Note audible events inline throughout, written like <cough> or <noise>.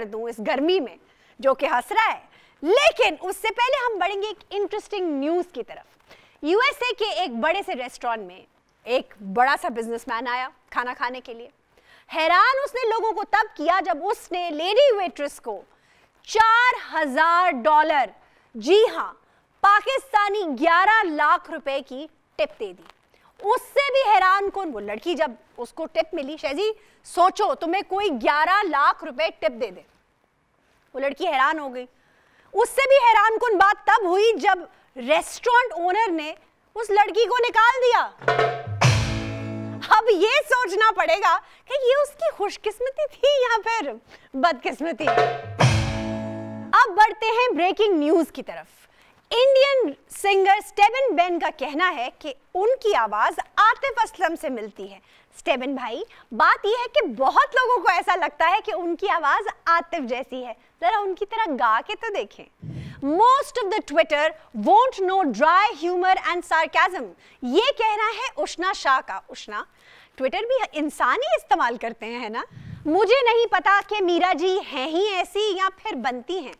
कर दूं इस गर्मी में जो कि हंस रहा है लेकिन उससे पहले हम बढ़ेंगे एक इंटरेस्टिंग न्यूज़ की तरफ यूएसए के एक बड़े से रेस्टोरेंट में एक बड़ा सा बिजनेसमैन आया खाना खाने के लिए हैरान उसने लोगों को तब किया जब उसने लेडी वेट्रेस को चार हजार डॉलर जी हां पाकिस्तानी ग्यारह लाख रुपए की टिप दे दी उससे भी हैरान कौन वो लड़की जब उसको टिप मिली शेजी सोचो तुम्हें कोई ग्यारह लाख रुपए टिप दे दे वो लड़की हैरान हो गई उससे भी हैरान कुन बात तब हुई जब रेस्टोरेंट ओनर ने उस लड़की को निकाल दिया अब ये सोचना पड़ेगा कि ये उसकी खुशकिस्मती थी या फिर बदकिस्मती अब बढ़ते हैं ब्रेकिंग न्यूज की तरफ इंडियन सिंगर स्टेवन बेन का कहना है कि उनकी आवाज आतिफ असलम से मिलती है स्टेबन भाई बात यह है कि बहुत लोगों को ऐसा लगता है कि उनकी आवाज आतिफ जैसी है जरा उनकी तरह गा के तो देखें most of the Twitter won't know dry humour and sarcasm ये कहना है उष्णा शाह का उष्णा ट्विटर भी इंसान ही इस्तेमाल करते हैं है ना मुझे नहीं पता कि मीरा जी हैं ही ऐसी या फिर बनती हैं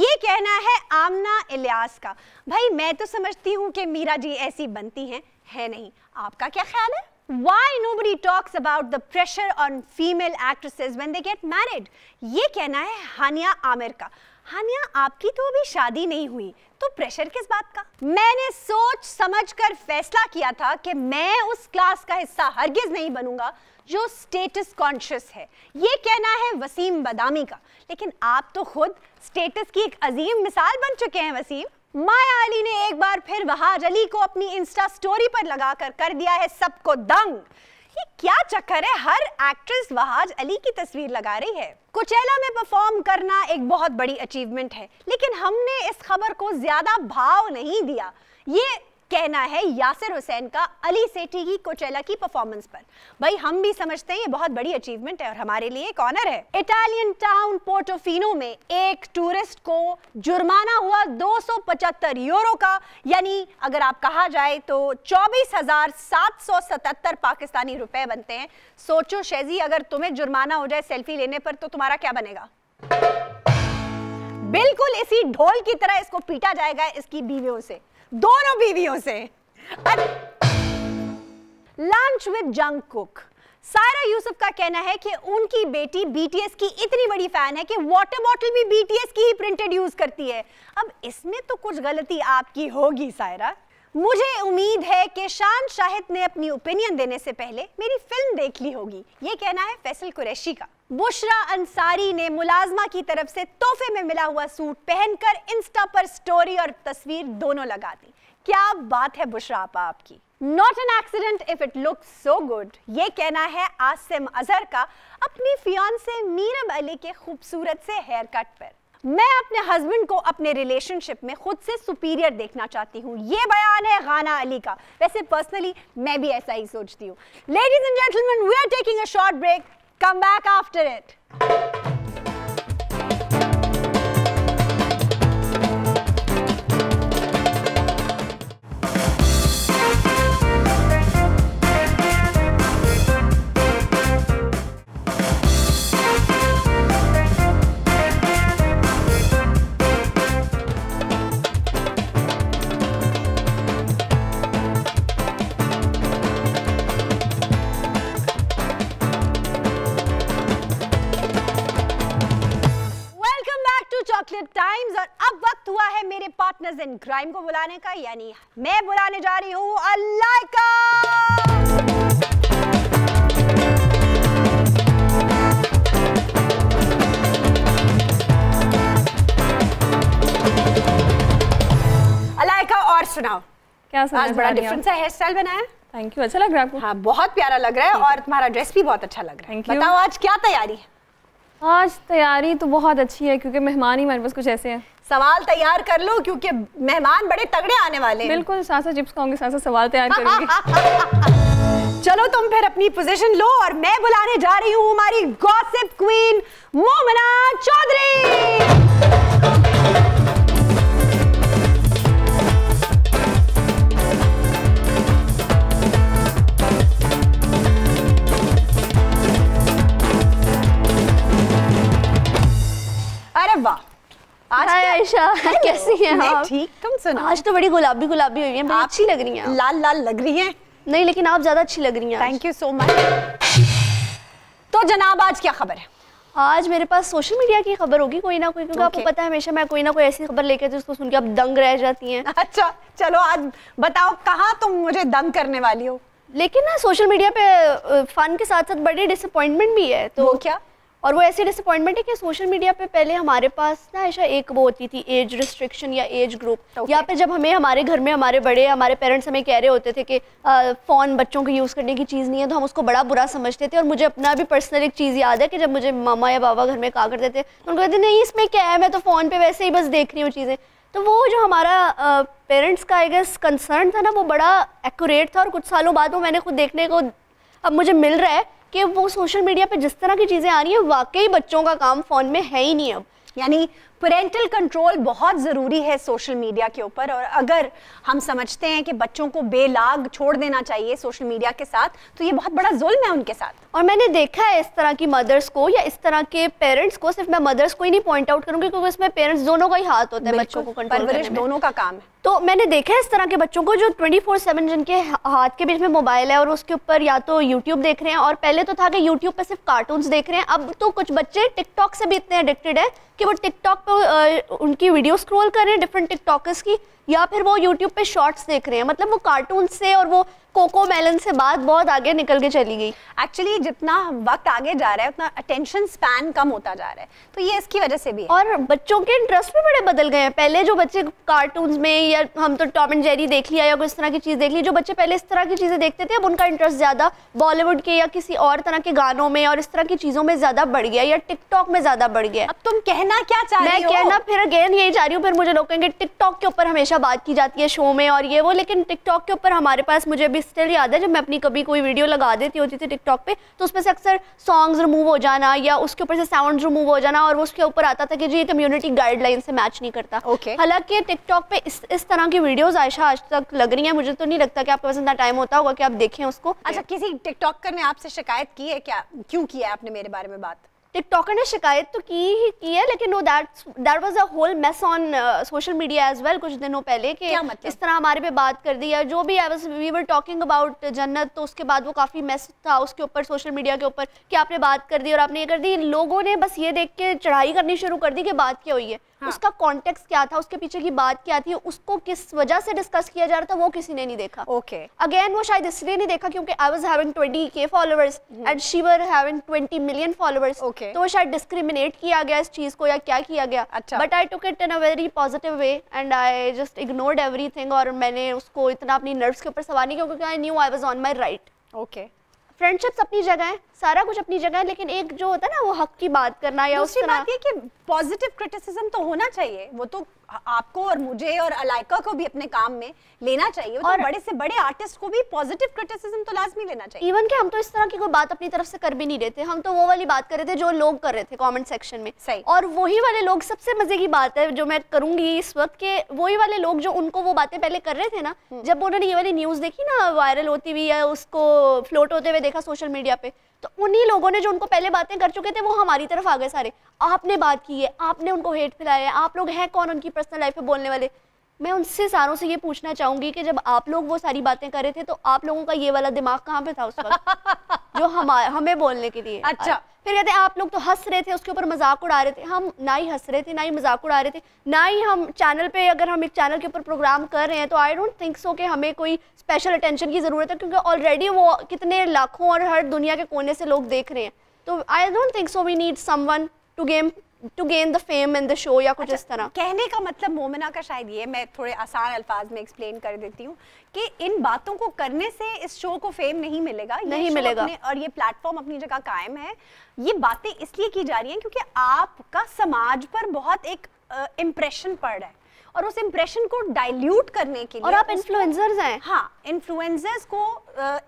ये कहना है आमना इलियास का भाई मैं तो समझती हूँ कि मीरा जी ऐसी बनती हैं है नहीं आपका क्या ख्याल है why nobody talks about the pressure on female actresses when they get married ये कहना है हानिया आमिर का हानिया आपकी तो अभी शादी नहीं हुई तो प्रेशर किस बात का मैंने सोच समझकर फैसला किया था कि मैं उस क्लास का हिस्सा हरगिज नहीं बनूंगा जो स्टेटस कॉन्शियस है ये कहना है वसीम बदामी का लेकिन आप तो खुद स्टेटस की एक अजीम मिसाल बन चुके हैं वसीम माया अली ने एक बार फिर वहां रली को अपनी इंस्टा स्टोरी पर लगाकर कर दिया है सबको दंग ये क्या चक्कर है हर एक्ट्रेस वहाज अली की तस्वीर लगा रही है कुचेला में परफॉर्म करना एक बहुत बड़ी अचीवमेंट है लेकिन हमने इस खबर को ज्यादा भाव नहीं दिया ये कहना है यासिर हुसैन का अली सेठी की कोचेला की परफॉर्मेंस पर भाई हम भी समझते हैं ये बहुत बड़ी अचीवमेंट है और हमारे लिए एक ऑनर है इटालियन टाउन पोर्टोफिनो में एक टूरिस्ट को जुर्माना हुआ दो यूरो का यानी अगर आप कहा जाए तो सतहत्तर पाकिस्तानी रुपए बनते हैं सोचो शेजी अगर तुम्हें जुर्माना हो जाए सेल्फी लेने पर तो तुम्हारा क्या बनेगा बिल्कुल इसी ढोल की तरह इसको पीटा जाएगा इसकी बीवियों से दोनों बीवियों से लंच विद जंग कुक सारा यूसुफ का कहना है कि उनकी बेटी बीटीएस की इतनी बड़ी फैन है कि वाटर बॉटल भी बीटीएस की ही प्रिंटेड यूज करती है अब इसमें तो कुछ गलती आपकी होगी सायरा मुझे उम्मीद है कि शान शाहिद ने अपनी ओपिनियन देने से पहले मेरी फिल्म देख ली होगी ये कहना है फैसल कुरैशी का बुशरा अंसारी ने मुलाजमा की तरफ से तोहफे में मिला हुआ सूट पहनकर इंस्टा पर स्टोरी और तस्वीर दोनों लगा दी क्या बात है बुशरा आपा आपकी not an accident if it look so good ये कहना है आसिम अजहर का अपनी फियोन से मीरब अली के खूबसूरत से हेयर कट पर मैं अपने हस्बैंड को अपने रिलेशनशिप में खुद से सुपीरियर देखना चाहती हूँ ये बयान है गाना अली का वैसे पर्सनली मैं भी ऐसा ही सोचती हूँ ladies and gentleman we are taking a short break come back after it business in crime को बुलाने का यानी मैं बुलाने जा रही हूँ अल्लाह का और सुनाओ क्या आज बड़ा डिफरेंस है हेयर स्टाइल बनाया थैंक यू अच्छा लग रहा है आपको हाँ बहुत प्यारा लग रहा है और तुम्हारा ड्रेस भी बहुत अच्छा लग रहा है बताओ आज क्या तैयारी है आज तैयारी तो बहुत अच्छी है क्योंकि मेहमान ही हमारे पास कुछ ऐसे हैं सवाल तैयार कर लो क्योंकि मेहमान बड़े तगड़े आने वाले बिल्कुल सासा चिप्स खाऊंगी सासा सवाल तैयार करूंगी <laughs> चलो तुम फिर अपनी पोजीशन लो और मैं बुलाने जा रही हूँ हमारी गॉसिप क्वीन मोमना चौधरी अरे वाह आज आयशा <laughs> कैसी हैं आप ठीक तुम सुना आज तो बड़ी गुलाबी गुलाबी हुई है आप अच्छी लग रही हैं लाल लाल लग रही हैं नहीं लेकिन आप ज्यादा अच्छी लग रही हैं थैंक यू सो मच तो जनाब आज क्या खबर है आज मेरे पास सोशल मीडिया की खबर होगी कोई ना कोई क्योंकि okay. आपको पता है हमेशा मैं कोई ना कोई ऐसी खबर लेकर जिसको सुन के आप दंग रह जाती हैं <laughs> अच्छा चलो आज बताओ कहाँ तुम मुझे दंग करने वाली हो लेकिन ना सोशल मीडिया पे फन के साथ साथ बड़ी डिसअपॉइंटमेंट भी है तो वो क्या और वो ऐसी डिसअपॉइंटमेंट है कि सोशल मीडिया पे पहले हमारे पास ना ऐसा एक वो होती थी एज रिस्ट्रिक्शन या एज ग्रुप okay. या फिर जब हमें हमारे घर में हमारे बड़े हमारे पेरेंट्स हमें कह रहे होते थे कि फ़ोन बच्चों को यूज़ करने की चीज़ नहीं है तो हम उसको बड़ा बुरा समझते थे और मुझे अपना भी पर्सनल एक चीज़ याद है कि जब मुझे मामा या बाबा घर में कहा करते थे तो उनको कहते नहीं इसमें क्या है मैं तो फ़ोन पर वैसे ही बस देख रही हूँ चीज़ें तो वो जो हमारा पेरेंट्स का आई गेस कंसर्न था ना वो बड़ा एक्यूरेट था और कुछ सालों बाद वो मैंने खुद देखने को अब मुझे मिल रहा है कि वो सोशल मीडिया पे जिस तरह की चीज़ें आ रही हैं वाकई बच्चों का काम फ़ोन में है ही नहीं अब यानी पेरेंटल कंट्रोल बहुत ज़रूरी है सोशल मीडिया के ऊपर और अगर हम समझते हैं कि बच्चों को बेलाग छोड़ देना चाहिए सोशल मीडिया के साथ तो ये बहुत बड़ा जुल्म है उनके साथ और मैंने देखा है इस तरह की मदर्स को या इस तरह के पेरेंट्स को सिर्फ मैं मदर्स को ही नहीं पॉइंट आउट करूंगी क्योंकि इसमें पेरेंट्स दोनों का ही हाथ होता है बच्चों को परवरिश दोनों का काम है तो मैंने देखा है इस तरह के बच्चों को जो 24 फोर सेवन जिनके हाथ के बीच में मोबाइल है और उसके ऊपर या तो यूट्यूब देख रहे हैं और पहले तो था कि यूट्यूब पर सिर्फ कार्टून देख रहे हैं अब तो कुछ बच्चे टिकटॉक से भी इतने एडिक्टेड है कि वो टिकटॉक पर उनकी वीडियो स्क्रोल कर रहे हैं डिफरेंट टिकटॉकर्स की या फिर वो यूट्यूब पे शॉर्ट्स देख रहे हैं मतलब वो कार्टून से और वो कोको मेलन से बात बहुत आगे निकल के चली गई एक्चुअली जितना वक्त आगे जा रहा है उतना अटेंशन स्पैन कम होता जा रहा है तो ये इसकी वजह से भी है। और बच्चों के इंटरेस्ट भी बड़े बदल गए हैं पहले जो बच्चे कार्टून में या हम तो टॉम एंड जेरी देख लिया या कोई इस तरह की चीज़ देख ली जो बच्चे पहले इस तरह की चीज़ें देखते थे अब उनका इंटरेस्ट ज़्यादा बॉलीवुड के या किसी और तरह के गानों में और इस तरह की चीज़ों में ज़्यादा बढ़ गया या टिकटॉक में ज़्यादा बढ़ गया अब तुम कहना क्या चाह रहे हो मैं कहना फिर अगेन यही चाह रही हूँ फिर मुझे लोग कहेंगे टिकटॉक के ऊपर हमेशा बात की जाती है शो में और ये वो लेकिन टिकटॉक के ऊपर हमारे पास मुझे अभी स्टिल याद है जब मैं अपनी कभी कोई वीडियो लगा देती होती थी टिकटॉक पे तो उसमें से अक्सर सॉन्ग्स रिमूव हो जाना या उसके ऊपर से साउंड रिमूव हो जाना और वो उसके ऊपर आता था कि जी ये कम्युनिटी गाइडलाइन से मैच नहीं करता okay. हालांकि टिकटॉक पे इस इस तरह की वीडियोस आयशा आज तक लग रही है मुझे तो नहीं लगता कि आपके पास इतना टाइम होता होगा कि आप देखें उसको अच्छा किसी टिकटॉक ने आपसे शिकायत की है क्या क्यों किया आपने मेरे बारे में बात टिकटॉकर ने शिकायत तो की ही की है लेकिन वो that was a whole mess on social media as well कुछ दिनों पहले कि मतलब? इस तरह हमारे पे बात कर दी है जो भी I was we were talking about Jannat तो उसके बाद वो काफ़ी मैस था उसके ऊपर सोशल मीडिया के ऊपर कि आपने बात कर दी और आपने ये कर दी लोगों ने बस ये देख के चढ़ाई करनी शुरू कर दी कि बात क्या हुई है हाँ। उसका कॉन्टेक्स्ट क्या था उसके पीछे की बात क्या थी उसको किस वजह से डिस्कस किया जा रहा था वो किसी ने नहीं देखा ओके okay. अगेन वो शायद इसलिए नहीं देखा क्योंकि I was having 20 K followers and she were having 20 million followers okay तो शायद डिस्क्रिमिनेट किया गया इस चीज को या क्या किया गया अच्छा but I took it in a very positive way and I just ignored everything और मैंने उसको इतना अपनी नर्व्स के ऊपर सवार नहीं किया क्योंकि I knew I was on my right okay friendships अपनी जगह है सारा कुछ अपनी जगह है लेकिन एक जो होता है ना वो हक की बात करना या उसकी बात ये कि पॉजिटिव क्रिटिसिज्म तो होना चाहिए वो तो आपको और मुझे और अलाइका को भी अपने काम में लेना चाहिए तो और तो बड़े से बड़े आर्टिस्ट को भी पॉजिटिव क्रिटिसिज्म तो लाजमी लेना चाहिए इवन के हम तो इस तरह की कोई बात अपनी तरफ से कर भी नहीं रहे थे हम तो वो वाली बात कर रहे थे जो लोग कर रहे थे कॉमेंट सेक्शन में सही और वही वाले लोग सबसे मजे की बात है जो मैं करूंगी इस वक्त के वही वाले लोग जो उनको वो बातें पहले कर रहे थे ना हम्म। जब उन्होंने ये वाली न्यूज देखी ना वायरल होती हुई या उसको फ्लोट होते हुए देखा सोशल मीडिया पे तो उन्हीं लोगों ने जो उनको पहले बातें कर चुके थे वो हमारी तरफ आ गए सारे आपने बात की है आपने उनको हेट फैलाया है आप लोग हैं कौन उनकी पर्सनल लाइफ में बोलने वाले मैं उनसे सारों से ये पूछना चाहूंगी कि जब आप लोग वो सारी बातें कर रहे थे तो आप लोगों का ये वाला दिमाग कहाँ पे था उस वक्त <laughs> जो हम हमें बोलने के लिए अच्छा फिर कहते हैं आप लोग तो हंस रहे थे उसके ऊपर मजाक उड़ा रहे थे हम ना ही हंस रहे थे ना ही मजाक उड़ा रहे थे ना ही हम चैनल पे अगर हम एक चैनल के ऊपर प्रोग्राम कर रहे हैं तो आई डोंट थिंक सो कि हमें कोई स्पेशल अटेंशन की ज़रूरत है क्योंकि ऑलरेडी वो कितने लाखों और हर दुनिया के कोने से लोग देख रहे हैं तो I don't think so we need someone to game to gain the fame and the show या कुछ अच्छा, इस तरह कहने का मतलब मोमिना का शायद ये मैं थोड़े आसान अल्फाज में एक्सप्लेन कर देती हूँ कि इन बातों को करने से इस शो को फेम नहीं मिलेगा नहीं मिलेगा और ये प्लेटफॉर्म अपनी जगह कायम है ये बातें इसलिए की जा रही हैं क्योंकि आपका समाज पर बहुत एक इम्प्रेशन पड़ रहा है और उस इम्प्रेशन को डाइल्यूट करने के लिए और आप इन्फ्लुएंसर्स हैं हाँ इन्फ्लुएंसर्स को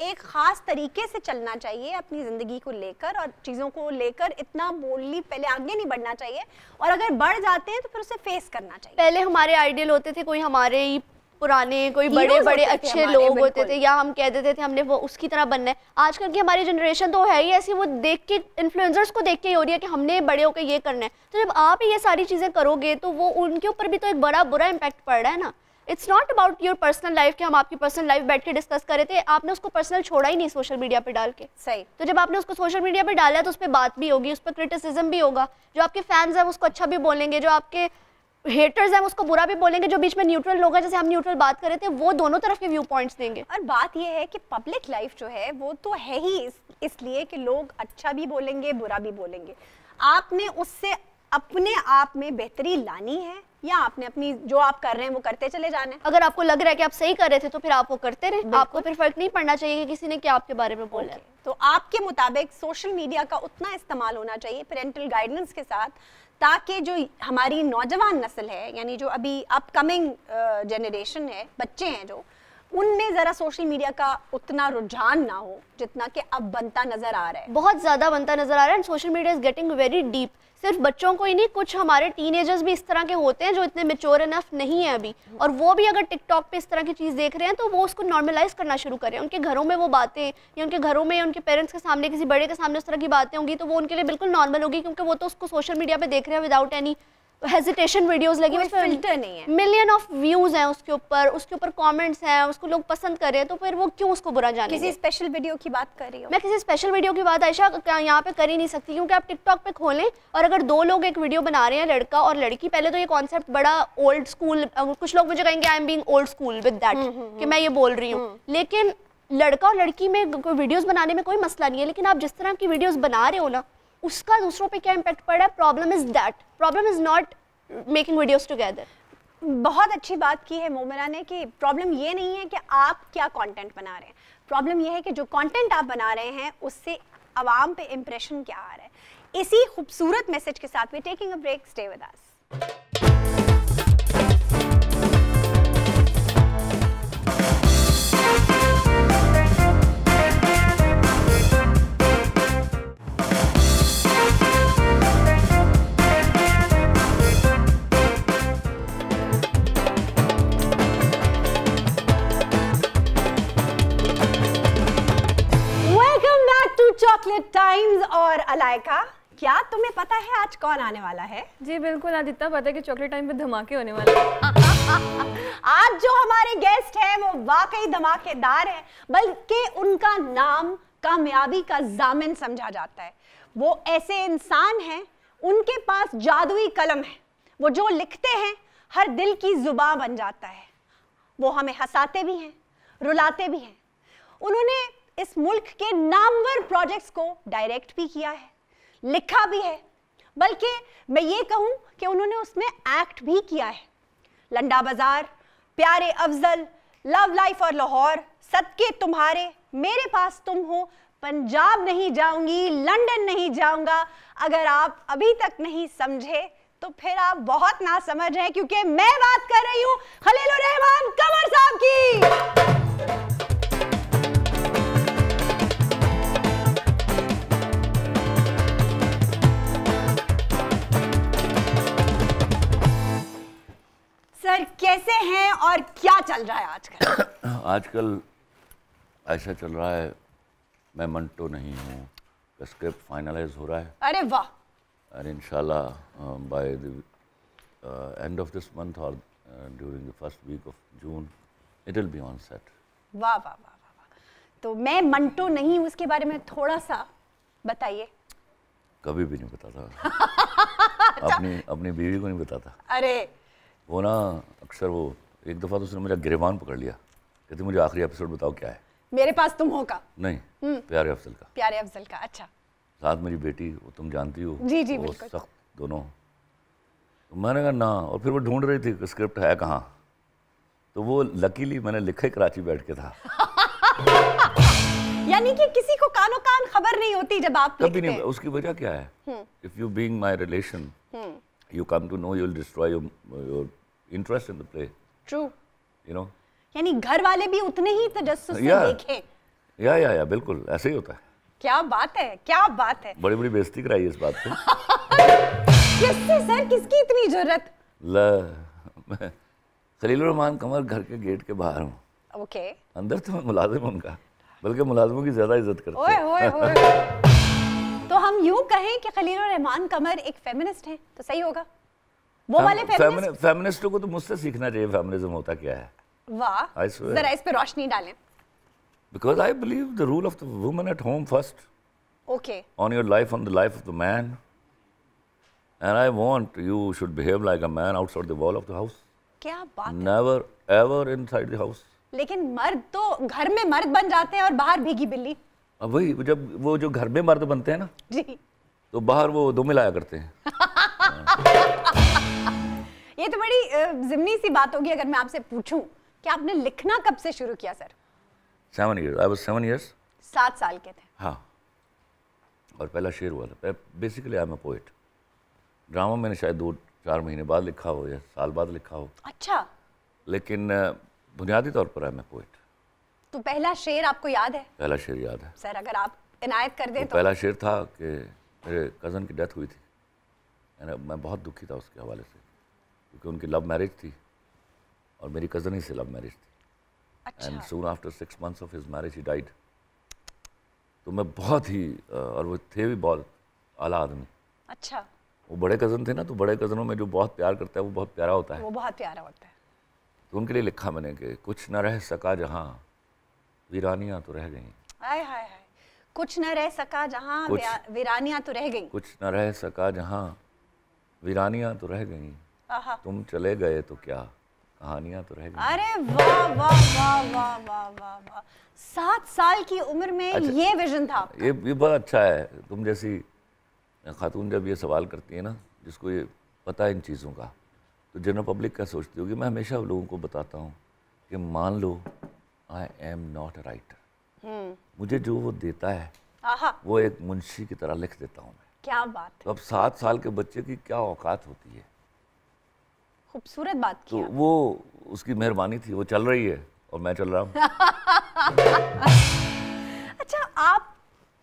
एक खास तरीके से चलना चाहिए अपनी ज़िंदगी को लेकर और चीज़ों को लेकर इतना बोल्डली पहले आगे नहीं बढ़ना चाहिए और अगर बढ़ जाते हैं तो फिर उसे फेस करना चाहिए पहले हमारे आइडियल होते थे कोई हमारे ही पुराने कोई बड़े बड़े अच्छे लोग होते थे या हम कह देते थे हमने वो उसकी तरह बनना है आजकल की हमारी जनरेशन तो है ही ऐसी वो देख के इन्फ्लुएंसर्स को देख के ही हो रही है कि हमने बड़े होकर ये करना है तो जब आप ये सारी चीज़ें करोगे तो वो उनके ऊपर भी तो एक बड़ा बुरा इम्पैक्ट पड़ रहा है ना it's not about your personal life कि हम आपकी पर्सनल लाइफ बैठ के डिस्कस करे थे आपने उसको पर्सनल छोड़ा ही नहीं सोशल मीडिया पे डाल के सही तो जब आपने उसको सोशल मीडिया पे डाला तो उस पर बात भी होगी उस पर क्रिटिसिज्म भी होगा जो आपके फैंस हैं उसको अच्छा भी बोलेंगे जो आपके हेटर्स हैं उसको बुरा भी बोलेंगे जो बीच में न्यूट्रल लोग हैं जैसे हम न्यूट्रल बात कर रहे थे वो दोनों तरफ के व्यू पॉइंट्स देंगे और बात ये है कि पब्लिक लाइफ जो है वो तो है ही इस, इसलिए कि लोग अच्छा भी बोलेंगे बुरा भी बोलेंगे आपने उससे अपने आप में बेहतरी लानी है या आपने अपनी जो आप कर रहे हैं वो करते चले जाना है अगर आपको लग रहा है कि आप सही कर रहे थे तो फिर आप वो करते रहे आपको फिर फर्क नहीं पड़ना चाहिए कि किसी ने क्या आपके बारे में बोला okay. है तो आपके मुताबिक सोशल मीडिया का उतना इस्तेमाल होना चाहिए पेरेंटल गाइडेंस के साथ ताकि जो हमारी नौजवान नस्ल है यानी जो अभी अपकमिंग जनरेशन है बच्चे हैं जो उनमें ज़रा सोशल मीडिया का उतना रुझान ना हो जितना कि अब बनता नज़र आ रहा है बहुत ज़्यादा बनता नज़र आ रहा है and social media is getting very deep सिर्फ बच्चों को ही नहीं कुछ हमारे टीन भी इस तरह के होते हैं जो इतने मेच्योर इनफ नहीं है अभी और वो भी अगर टिकटॉक पे इस तरह की चीज़ देख रहे हैं तो वो उसको नॉर्मलाइज करना शुरू करें उनके घरों में वो बातें या उनके घरों में उनके पेरेंट्स के सामने किसी बड़े के सामने उस तरह की बातें होंगी तो वो उनके लिए बिल्कुल नॉर्मल होगी क्योंकि वो तो उसको सोशल मीडिया पर देख रहे हैं विदाउट एनी हेजिटेशन वीडियोस लगी हुई फिल्टर नहीं है मिलियन ऑफ व्यूज हैं उसके ऊपर उसके ऊपर कमेंट्स हैं उसको लोग पसंद कर रहे हैं तो फिर वो क्यों उसको बुरा जाने किसी स्पेशल वीडियो की बात कर रही हूँ मैं किसी स्पेशल वीडियो की बात आयशा यहाँ पे कर ही नहीं सकती क्योंकि आप टिकटॉक पे खोलें और अगर दो लोग एक वीडियो बना रहे हैं लड़का और लड़की पहले तो ये कॉन्सेप्ट बड़ा ओल्ड स्कूल कुछ लोग मुझे कहेंगे I am being old school with that कि मैं ये बोल रही हूँ हम्म। लेकिन लड़का और लड़की में वीडियोज़ बनाने में कोई मसला नहीं है लेकिन आप जिस तरह की वीडियोस बना रहे हो ना उसका दूसरों पे क्या इम्पैक्ट पड़ रहा है problem is that problem is not making videos together बहुत अच्छी बात की है मोमिना ने कि प्रॉब्लम ये नहीं है कि आप क्या कॉन्टेंट बना रहे हैं प्रॉब्लम यह है कि जो कॉन्टेंट आप बना रहे हैं उससे आवाम पे इम्प्रेशन क्या आ रहा है इसी खूबसूरत मैसेज के साथ we taking a break stay with us chocolate times और अलायका क्या तुम्हें पता है आज कौन आने वाला है जी बिल्कुल आज इतना पता है कि चॉकलेट टाइम पे धमाके होने वाले हैं <laughs> आज जो हमारे गेस्ट हैं वो वाकई धमाकेदार हैं बल्कि उनका नाम कामयाबी का जामिन समझा जाता है वो ऐसे इंसान हैं उनके पास जादुई कलम है वो जो लिखते हैं हर दिल की जुबा बन जाता है वो हमें हंसाते भी हैं रुलाते भी हैं उन्होंने इस मुल्क के नामवर प्रोजेक्ट्स को डायरेक्ट भी किया है लिखा भी है बल्कि मैं ये कहूं कि उन्होंने उसमें एक्ट भी किया है लंडा बाजार प्यारे अफजल लव लाइफ और लाहौर सदके तुम्हारे मेरे पास तुम हो पंजाब नहीं जाऊंगी लंदन नहीं जाऊंगा अगर आप अभी तक नहीं समझे तो फिर आप बहुत ना समझ रहे क्योंकि मैं बात कर रही हूं खलील रहमान कमर साहब की सर कैसे हैं और क्या चल रहा है आजकल <coughs> आजकल ऐसा चल रहा है मैं मंटो नहीं हूँ स्क्रिप्ट फाइनलाइज हो रहा है अरे वाह एंड इंशाल्लाह by the end of this month और during the first week of June it will be on set वाह वाह वाह तो मैं मंटो नहीं हूँ उसके बारे में थोड़ा सा बताइए कभी भी नहीं बताता <laughs> अच्छा। अपनी अपनी बीवी को नहीं बताता अरे वो ना अक्सर वो एक दफ़ा तो उसने मुझे गिरबान पकड़ लिया कहते मुझे आखिरी एपिसोड बताओ क्या है मेरे पास तुम हो का नहीं हम्म। प्यारे अफजल का प्यारे अफजल का अच्छा साथ मेरी बेटी वो तुम जानती हो जी जी वो सख्त दोनों तो मैंने कहा ना और फिर वो ढूंढ रही थी स्क्रिप्ट है कहाँ तो वो लकीली मैंने लिखे कराची बैठ के था <laughs> यानी कि किसी को कानो कान खबर नहीं होती जब आप कभी नहीं उसकी वजह क्या है if you being my relation you come to know you'll destroy your, your interest in the play. True. You know. यानी घर वाले भी उतने ही तजस्सुस से yeah. देखें. या या या बिल्कुल ऐसे ही होता है. क्या बात है क्या बात है बड़ी बड़ी बेइज्जती कराई इस बात पे <laughs> किससे सर किसकी इतनी जरूरत ला मैं खलील रहमान कमर घर के गेट के बाहर हूँ ओके okay. अंदर तो मैं मुलाजिम उनका बल्कि मुलाजिमों की ज्यादा इज्जत करता हूँ <laughs> यूं कहें कि खलील रहमान कमर एक फेमिनिस्ट हैं तो सही होगा वो हाँ, वाले फेमिनिस्ट फेमिनिस्टों को तो मुझसे सीखना चाहिए फेमिनिज्म होता क्या है वाह जरा इस पे रोशनी डालें because I believe the rule of the woman at home first okay on your life on the life of the man and I want you should behave like a man outside the wall of the house क्या बात never ever inside the house लेकिन मर्द तो घर में मर्द बन जाते हैं और बाहर भीगी बिल्ली अब वही जब वो जो घर में मर्द बनते हैं ना जी तो बाहर वो दो मिलाया करते हैं <laughs> ये तो बड़ी जिमनी सी बात होगी अगर मैं आपसे पूछूं कि आपने लिखना कब से शुरू किया sir seven year I was seven years सात साल के थे हाँ और पहला शेर हुआ था basically I am a poet drama मैंने शायद दो चार महीने बाद लिखा हो या साल बाद लिखा हो अच्छा लेकिन बुनियादी तौर पर आई एम ए पोइट तो पहला शेर आपको याद है पहला शेर याद है सर अगर आप इनायत कर दें तो, तो पहला शेर था कि मेरे कज़न की डेथ हुई थी मैं बहुत दुखी था उसके हवाले से क्योंकि उनकी लव मैरिज थी और मेरी कज़न ही से लव मैरिज थी and soon after six months of his marriage he died तो मैं बहुत ही और वो थे भी बहुत आला आदमी अच्छा वो बड़े कज़न थे ना तो बड़े कज़नों में जो बहुत प्यार करता है वो बहुत प्यारा होता है वो बहुत प्यारा होता है तो उनके लिए लिखा मैंने कि कुछ ना रह सका जहाँ वीरानियां तो रह गई हाय हाय हाय तो कुछ न रह सका जहां वीरानियां तो रह गई कुछ न रह सका जहां वीरानियां तो रह गई तुम चले गए तो क्या कहानियां तो रह गई अरे वाह वाह वाह वाह वाह वाह वा, सात साल की उम्र में अच्छा, ये विजन था ये भी बहुत अच्छा है तुम जैसी खातून जब ये सवाल करती है ना जिसको ये पता है इन चीज़ों का तो जनरल पब्लिक क्या सोचती होगी मैं हमेशा लोगों को बताता हूँ कि मान लो I am not a writer मुझे जो वो देता है वो एक मुंशी की तरह लिख देता हूँ क्या बात है? तो अब सात साल के बच्चे की क्या औकात होती है खूबसूरत बात तो किया। वो उसकी मेहरबानी थी वो चल रही है और मैं चल रहा हूँ <laughs> अच्छा आप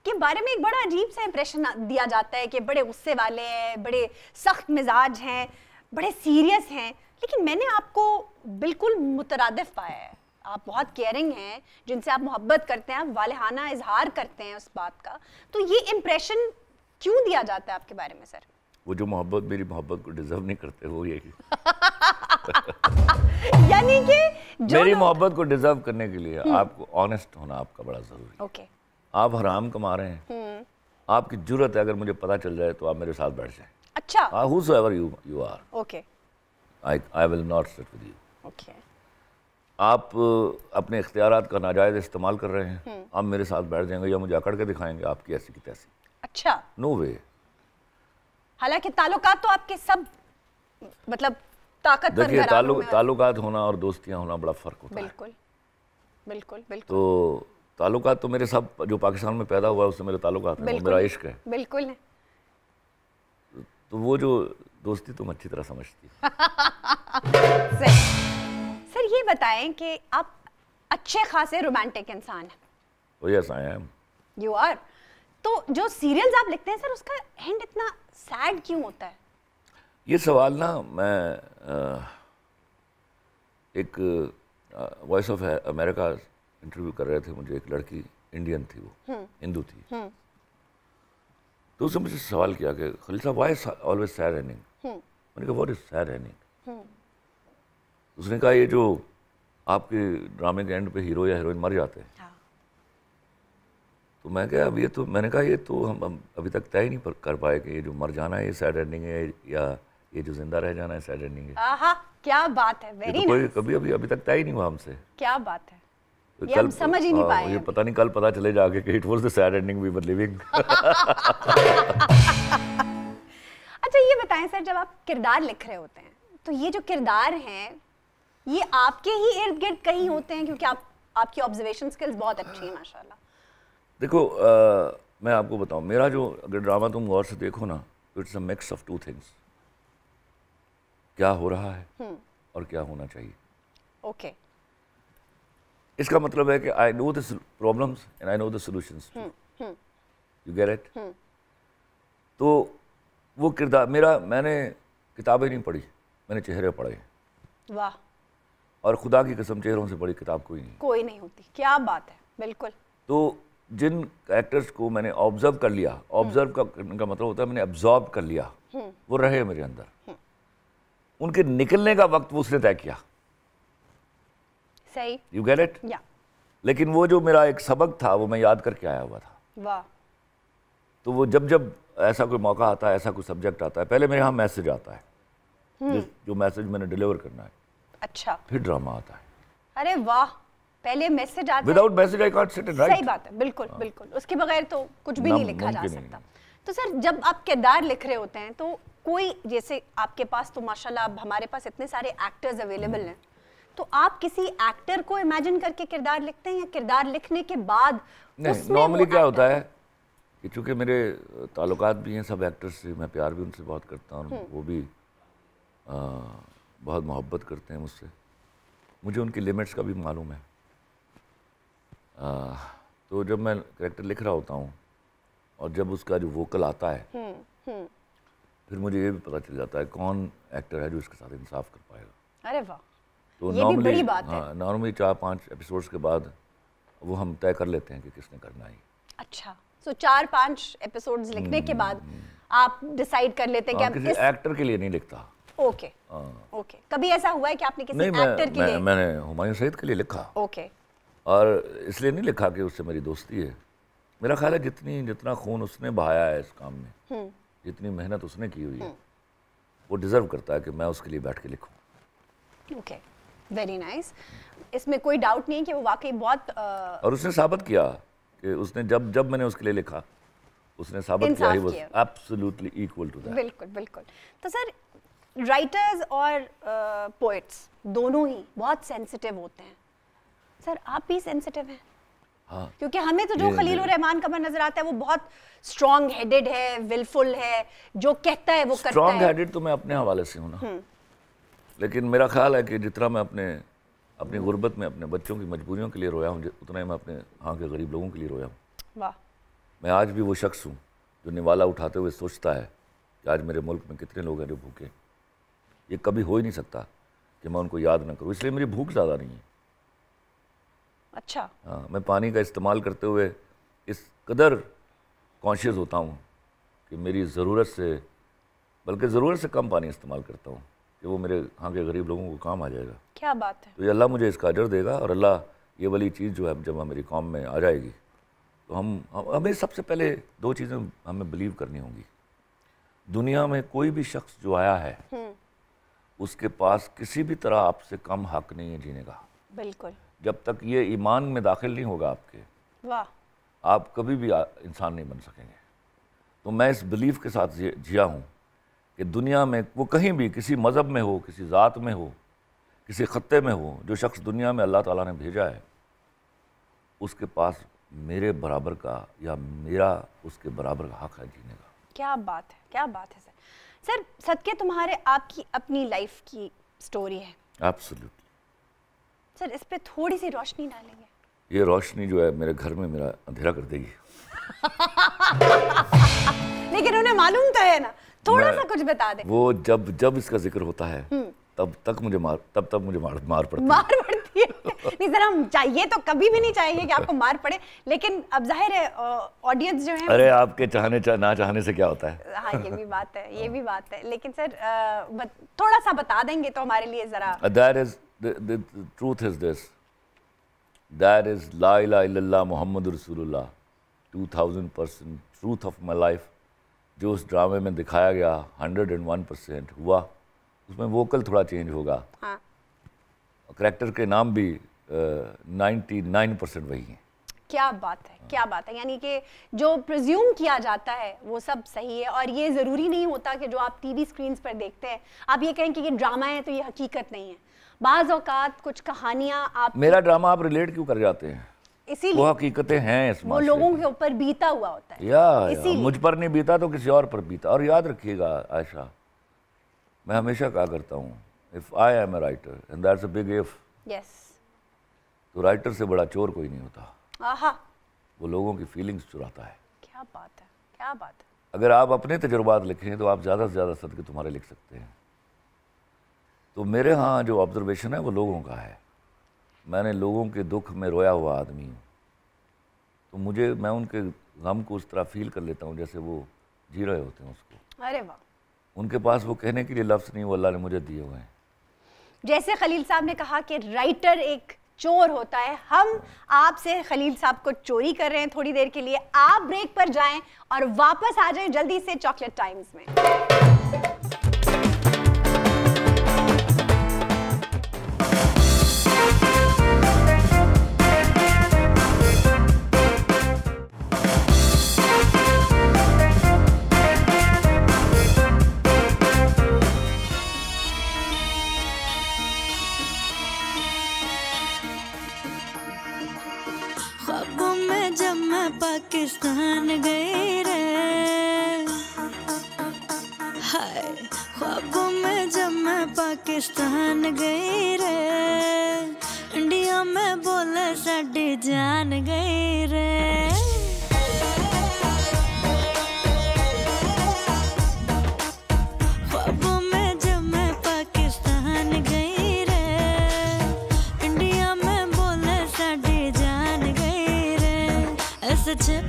के बारे में एक बड़ा अजीब सा इंप्रेशन दिया जाता है कि बड़े गुस्से वाले हैं बड़े सख्त मिजाज हैं बड़े सीरियस हैं लेकिन मैंने आपको बिल्कुल मुतरद पाया है आप बहुत केयरिंग हैं जिनसे आप मोहब्बत करते हैं आप वालहाना इजहार करते हैं उस बात का तो ये इम्प्रेशन क्यों दिया जाता है आपके बारे में सर वो जो मोहब्बत मेरी मोहब्बत को डिजर्व नहीं करते वो यही <laughs> यानी कि मेरी मोहब्बत को डिजर्व करने के लिए हम्म। आपको ऑनेस्ट होना आपका बड़ा जरूरी ओके आप हराम कमा रहे हैं हम्म। आपकी जरूरत है अगर मुझे पता चल जाए तो आप मेरे साथ बैठ जाए अच्छा you you are okay I I will not sit with you okay आप अपने इख्तियार का नाजायज़ इस्तेमाल कर रहे हैं हम्म। आप मेरे साथ बैठ जाएंगे या मुझे अकड़ के दिखाएंगे आपकी ऐसी की तैसी अच्छा नो वे हालांकि ताल्लुकात तो आपके सब मतलब ताकत देखिए ताल्लुक ताल्लुकात होना और दोस्तियां होना बड़ा फ़र्क होता बिल्कुल, है बिल्कुल बिल्कुल तो ताल्लुकात तो मेरे सब जो पाकिस्तान में पैदा हुआ है उससे मेरे ताल्लुकात हैं मेरा इश्क है बिल्कुल है तो वो जो दोस्ती तुम अच्छी तरह समझती <laughs> ये बताएं कि आप अच्छे खासे रोमांटिक इंसान हैं oh, yes, एम यू तो जो सीरियल्स आप लिखते हैं सर उसका एंड इतना सैड क्यों होता है ये सवाल ना मैं आ, एक वॉइस ऑफ अमेरिका इंटरव्यू कर रहे थे मुझे एक लड़की इंडियन थी वो हम्म। हिंदू थी हम्म। तो उसने मुझे सवाल किया कि खलीसा वाई ऑलवेज सैड एनिंग मैंने कहा वॉट इज सैड एनिंग उसने कहा ये जो आपके ड्रामे के एंड पे हीरो या हीरोइन मर जाते हैं हाँ। तो मैं क्या अब ये तो मैंने कहा ये तो हम, अभी तक तय नहीं कर पाए कि ये जो मर जाना है ये सैड एंडिंग है या ये जो जिंदा रह जाना है सैड एंडिंग है क्या बात है वेरी तो कोई कभी अभी अभी तक तय नहीं हुआ हमसे क्या बात है तो ये कल समझ ही नहीं हाँ, पाए ये पता नहीं कल पता चले जाके कि it was the sad ending we were living अच्छा ये बताएं सर जब आप किरदार लिख रहे होते हैं तो ये जो किरदार हैं ये आपके ही इर्द गिर्द कहीं होते हैं क्योंकि आप आपकी ऑब्जर्वेशन स्किल्स बहुत अच्छी हैं माशाल्लाह देखो आ, मैं आपको बताऊं मेरा जो अगर ड्रामा तुम गौर से देखो ना it's a mix of two things क्या हो रहा है हम्म। और क्या होना चाहिए ओके okay. इसका मतलब है कि I know the problems and I know the solutions you get it तो वो किरदार मेरा मैंने किताबें नहीं पढ़ी मैंने चेहरे पढ़े वाह और खुदा की कसम चेहरों से बड़ी किताब कोई नहीं कोई नहीं होती क्या बात है बिल्कुल तो जिन एक्टर्स को मैंने ऑब्जर्व कर लिया ऑब्जर्व का, का मतलब होता है मैंने ऑब्जॉर्व कर लिया हम्म। वो रहे मेरे अंदर हम्म। उनके निकलने का वक्त वो उसने तय किया सही यू गेट इट लेकिन वो जो मेरा एक सबक था वो मैं याद करके आया हुआ था वाह तो वो जब जब ऐसा कोई मौका आता है ऐसा कोई सब्जेक्ट आता है पहले मेरे यहाँ मैसेज आता है हम्म। जो मैसेज मैंने डिलीवर करना है अच्छा फिर ड्रामा आता है अरे वाह पहले मैसेज आता without message I can't sit and write सही बात है बिल्कुल हाँ। बिल्कुल उसके बगैर तो कुछ भी नहीं लिखा जा सकता तो सर जब आप किरदार लिख रहे होते हैं तो कोई जैसे आपके पास तो माशाल्लाह अब हमारे पास इतने सारे एक्टर्स अवेलेबल हैं तो आप किसी एक्टर को इमेजिन करके किरदार लिखते हैं या किरदार लिखने के बाद नॉर्मली क्या होता है कि चूंकि मेरे ताल्लुकात भी हैं सब एक्टर्स से मैं प्यार भी उनसे बहुत करता हूँ हम्म। वो भी बहुत मोहब्बत करते हैं मुझसे मुझे उनकी लिमिट्स का भी मालूम है आ, तो जब मैं करेक्टर लिख रहा होता हूँ और जब उसका जो वोकल आता है हम्म, हम्म। फिर मुझे ये भी पता चल जाता है कौन एक्टर है जो इसके साथ इंसाफ कर पाएगा अरे वाह तो नॉर्मली हाँ नॉर्मली चार पाँच एपिसोड्स के बाद वो हम तय कर लेते हैं कि किसने करना है अच्छा सो चार पाँच एपिसोड्स लिखने के हम्म, बाद आप डिसाइड कर लेते हैं कि हाँ, किसी इस... एक्टर के लिए नहीं लिखता ओके हाँ। ओके कभी ऐसा हुआ है कि आपने किसी एक्टर के लिए मैंने हुमायूं सईद के लिए लिखा ओके और इसलिए नहीं लिखा कि उससे मेरी दोस्ती है मेरा ख्याल है जितनी जितना खून उसने बहाया है इस काम में हम्म। जितनी मेहनत उसने की हुई है हम्म। वो डिज़र्व करता है कि मैं उसके लिए बैठ के लिखूँ ओके वेरी नाइस इसमें कोई डाउट नहीं कि वो वाकई बहुत आ... और उसने साबित किया कि उसने जब जब मैंने उसके लिए लिखा उसने साबित किया ही एब्सोल्युटली इक्वल टू दैट बिल्कुल बिल्कुल तो सर राइटर्स और पोइट्स uh, दोनों ही बहुत सेंसिटिव होते हैं सर आप भी सेंसिटिव हैं हाँ, क्योंकि हमें तो जो खलील रहमान कमर नजर आता है वो बहुत स्ट्रॉन्ग हेडेड है विलफुल है जो कहता है वो करता है स्ट्रॉन्ग हेडेड तो मैं अपने हवाले से हूँ ना हम्म। लेकिन मेरा ख्याल है कि जितना मैं अपने अपनी गुर्बत में अपने बच्चों की मजबूरियों के लिए रोया हूँ उतना ही मैं अपने हाँ के गरीब लोगों के लिए रोया हूँ मैं आज भी वो शख्स हूँ जो निवाला उठाते हुए सोचता है कि आज मेरे मुल्क में कितने लोग हैं जो भूखे हैं ये कभी हो ही नहीं सकता कि मैं उनको याद ना करूँ इसलिए मेरी भूख ज़्यादा नहीं है अच्छा हाँ मैं पानी का इस्तेमाल करते हुए इस कदर कॉन्शियस होता हूँ कि मेरी ज़रूरत से बल्कि ज़रूरत से कम पानी इस्तेमाल करता हूँ कि वो मेरे यहाँ के गरीब लोगों को काम आ जाएगा क्या बात है तो ये अल्लाह मुझे इसका अजर देगा और अल्लाह ये वाली चीज़ जो है जब हमारी कॉम में आ जाएगी तो हम हमें सबसे पहले दो चीज़ें हमें बिलीव करनी होंगी दुनिया में कोई भी शख्स जो आया है हम्म। उसके पास किसी भी तरह आपसे कम हक नहीं है जीने का बिल्कुल जब तक ये ईमान में दाखिल नहीं होगा आपके वाह आप कभी भी इंसान नहीं बन सकेंगे तो मैं इस बिलीफ के साथ जिया हूँ कि दुनिया में वो कहीं भी किसी मज़हब में हो किसी ज़ात में हो किसी ख़त्े में हो जो शख्स दुनिया में अल्लाह ताला ने भेजा है उसके पास मेरे बराबर का या मेरा उसके बराबर का हक है जीने का क्या बात है क्या बात है सर सर सत्य तुम्हारे आपकी अपनी लाइफ की स्टोरी है एब्सोल्युटली सर इस पे थोड़ी सी रोशनी डालेंगे ये रोशनी जो है मेरे घर में मेरा अंधेरा कर देगी <laughs> लेकिन उन्हें मालूम तो है ना थोड़ा सा कुछ बता दे वो जब जब इसका जिक्र होता है हम्म। तब तक मुझे मार तब तक मुझे मार मार पड़ती मार पड़ती होती <laughs> है नहीं सर हम चाहिए तो कभी भी नहीं चाहिए कि आपको मार पड़े लेकिन अब जाहिर है ऑडियंस जो है अरे आपके चाहने चा, ना चाहने से क्या होता है हाँ ये भी बात है ये भी बात है लेकिन सर आ, थोड़ा सा बता देंगे तो हमारे लिए जरा that is truth is this there is ला मोहम्मद रसूलुल्लाह two thousand percent truth of my life जो उस ड्रामे में दिखाया गया हंड्रेड एंड वन परसेंट हुआ उसमें वोकल थोड़ा चेंज होगा हाँ. करेक्टर के नाम भी नाइन्टी नाइन परसेंट वही हैं क्या बात है क्या बात है यानी कि जो प्रज्यूम किया जाता है वो सब सही है और ये ज़रूरी नहीं होता कि जो आप टीवी स्क्रीन पर देखते हैं आप ये कहें कि ये ड्रामा है तो ये हकीकत नहीं है बाज़ औकात कुछ कहानियाँ आप मेरा ड्रामा आप रिलेट क्यों कर जाते हैं इसीलिए वो हकीकतें हैं इस वो लोगों के ऊपर बीता हुआ होता है या, या मुझ पर नहीं बीता तो किसी और पर बीता और याद रखिएगा आयशा मैं हमेशा कहा करता हूँ if I am a writer, and that's a big if. Yes. तो राइटर से बड़ा चोर कोई नहीं होता आहा वो लोगों की फीलिंग्स चुराता है क्या बात है क्या बात है अगर आप अपने तजुर्बात लिखें तो आप ज़्यादा से ज़्यादा सदक तुम्हारे लिख सकते हैं तो मेरे यहाँ जो ऑब्जर्वेशन है वो लोगों का है मैंने लोगों के दुख में रोया हुआ आदमी हूँ तो मुझे मैं उनके गम को उस तरह फील कर लेता हूँ जैसे वो जी रहे होते हैं उसको अरे वाह उनके पास वो कहने के लिए लफ्ज़ नहीं वो अल्लाह ने मुझे दिए हुए हैं जैसे खलील साहब ने कहा कि राइटर एक चोर होता है हम आपसे खलील साहब को चोरी कर रहे हैं थोड़ी देर के लिए आप ब्रेक पर जाएं और वापस आ जाएं जल्दी से चॉकलेट टाइम्स में मैं पाकिस्तान गई रे हाय ख्वाबों में जब मैं पाकिस्तान गई रे इंडिया में बोले साड़ी जान गई रे 只。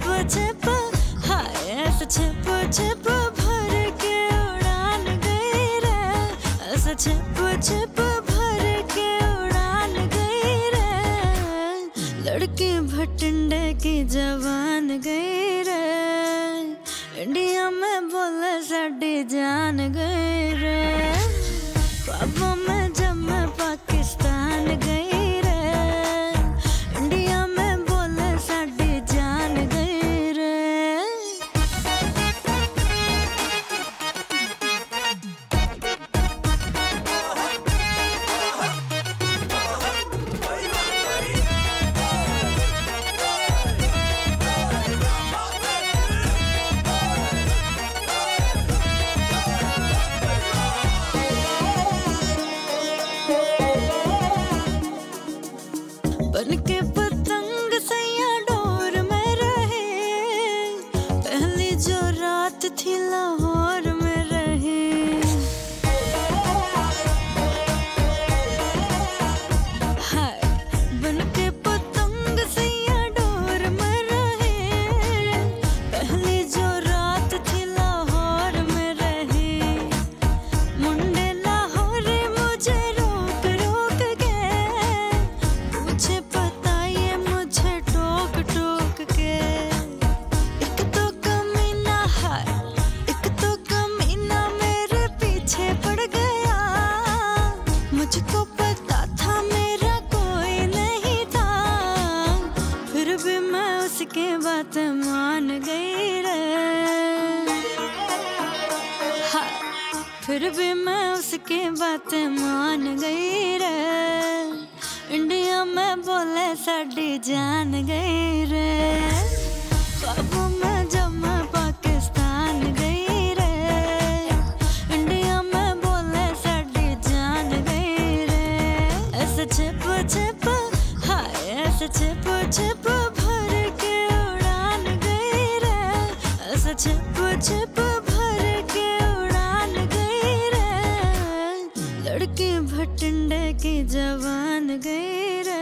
झिप झिप भर के उड़ान गई रे लड़के भटंडे की जवान गई रे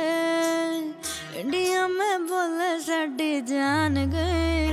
इंडिया में बोले साड़ी जान गई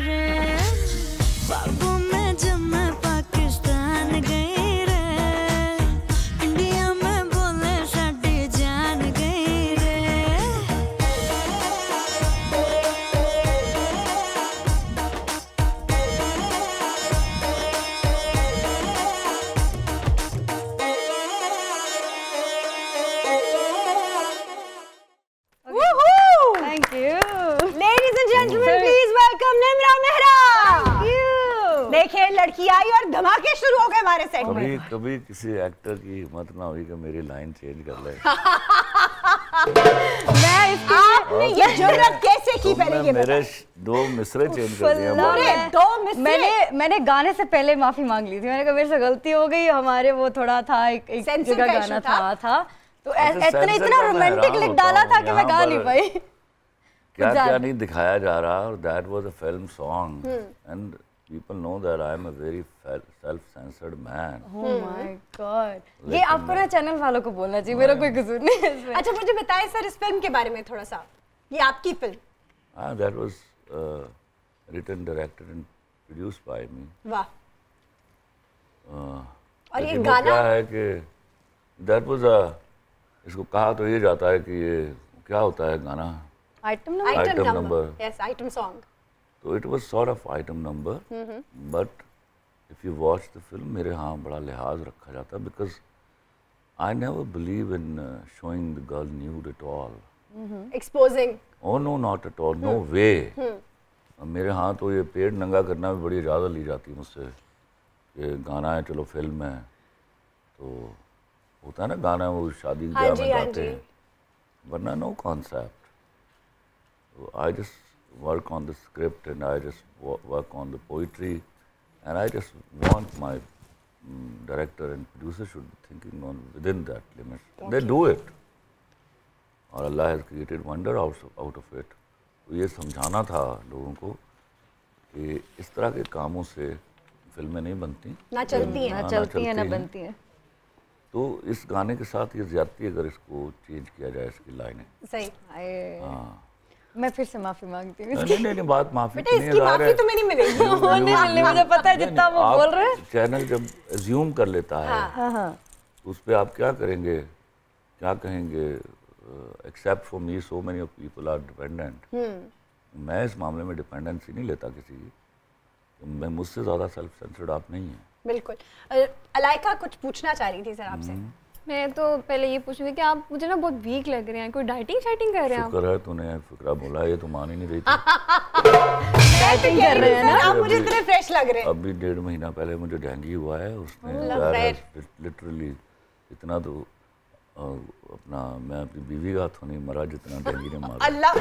सेट कभी कभी किसी एक्टर की हिम्मत ना हुई कि मेरी लाइन चेंज कर ले <laughs> मैं आपने ये जरूरत तो कैसे की पहले ये मेरे दो मिसरे चेंज कर दिए दो मिसरे मैंने मैंने गाने से पहले माफी मांग ली थी मैंने कहा मेरे से गलती हो गई हमारे वो थोड़ा था एक एक जगह गाना था था तो अच्छा, इतना इतना रोमांटिक लिख डाला था कि मैं गा नहीं पाई क्या क्या नहीं दिखाया जा रहा और that was a film song and people know that I am a very self-censored man. Oh hmm. my God. ये आपको ना channel वालों को बोलना चाहिए मेरा कोई कसूर नहीं है इसमें. अच्छा मुझे बताएं sir इस film के बारे में थोड़ा सा. ये आपकी film? Ah, that was uh, written, directed and produced by me. वाह. और ये गाना क्या है कि that was a इसको कहा तो ये जाता है कि ये क्या होता है गाना. Item number. Item number. Yes, item song. तो it was sort of item number but if you watch the film मेरे यहाँ बड़ा लिहाज रखा जाता because I never believe in showing the girl nude at all exposing oh no not at all no way मेरे यहाँ तो ये पेड़ नंगा करना भी बड़ी इजाज़त ली जाती है मुझसे ये गाना है चलो फिल्म है तो होता है ना गाना वो शादी हाँ ब्याह में हाँ गाते हैं वरना no concept I just work on the script and I just work on the poetry. And I just want my um, director and producer should be thinking on within that limit. Don't they do it. और Allah has created wonder out of it तो ये समझाना था लोगों को कि इस तरह के कामों से फिल्में नहीं बनती ना चलती हैं ना, चलती हैं ना बनती हैं तो इस गाने के साथ ये ज्यादती अगर इसको चेंज किया जाए इसकी लाइनें सही हाँ मैं फिर से माफी मांगती हूँ नहीं नहीं बात माफी बेटा इसकी माफी तो मेरी मिलेगी होने मिलने मुझे पता है जितना वो बोल रहे हैं चैनल जब एज्यूम कर लेता है हाँ, हाँ, हाँ। उस पर आप क्या करेंगे क्या कहेंगे except for me so many of people are dependent मैं इस मामले में डिपेंडेंसी नहीं लेता किसी की तो मैं मुझसे ज़्यादा सेल्फ सेंसर्ड आप नहीं है बिल्कुल अलाइका कुछ पूछना चाह रही थी सर आपसे हम्म। मैं तो पहले ये पूछूंगी कि आप मुझे ना बहुत वीक लग रहे हैं कोई डाइटिंग शाइटिंग कर रहे हैं शुक्र है तूने फिक्रा बोला ये तो मान ही नहीं रही थी डाइटिंग <laughs> कर रहे हैं ना आप मुझे इतने फ्रेश लग रहे हैं अभी डेढ़ महीना पहले मुझे डेंगू हुआ है उसने लिटरली इतना तो अपना मैं अपनी बीवी का हाथों नहीं मरा जितना डेंगू ने मारा अल्लाह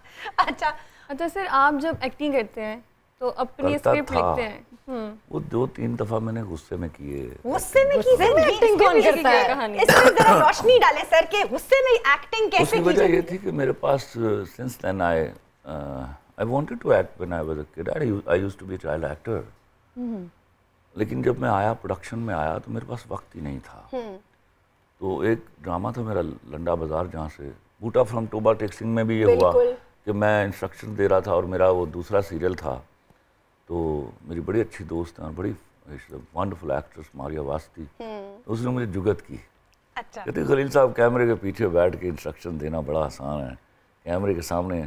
<laughs> अच्छा अच्छा सर आप जब एक्टिंग करते हैं तो अपनी स्क्रिप्ट लिखते हैं वो दो तीन दफा मैंने गुस्से में किए गुस्से में की में एक्टिंग कौन करता है इसमें जरा रोशनी डाले सर के गुस्से में एक्टिंग कैसे की वजह ये थी कि मेरे पास since then I I wanted to act when I was a kid I used to be actor लेकिन जब मैं आया प्रोडक्शन में आया तो मेरे पास वक्त ही नहीं था हम्म। तो एक ड्रामा था मेरा लंडा बाजार जहाँ से बूटा फ्रॉम टोबा टेक्सिंग में भी ये हुआ कि मैं इंस्ट्रक्शन दे रहा था और मेरा वो दूसरा सीरियल था तो मेरी बड़ी अच्छी दोस्त हैं और बड़ी वंडरफुल एक्ट्रेस मारिया वास्ती तो उसने मुझे जुगत की अच्छा कहते खलील साहब कैमरे के पीछे बैठ के इंस्ट्रक्शन देना बड़ा आसान है कैमरे के सामने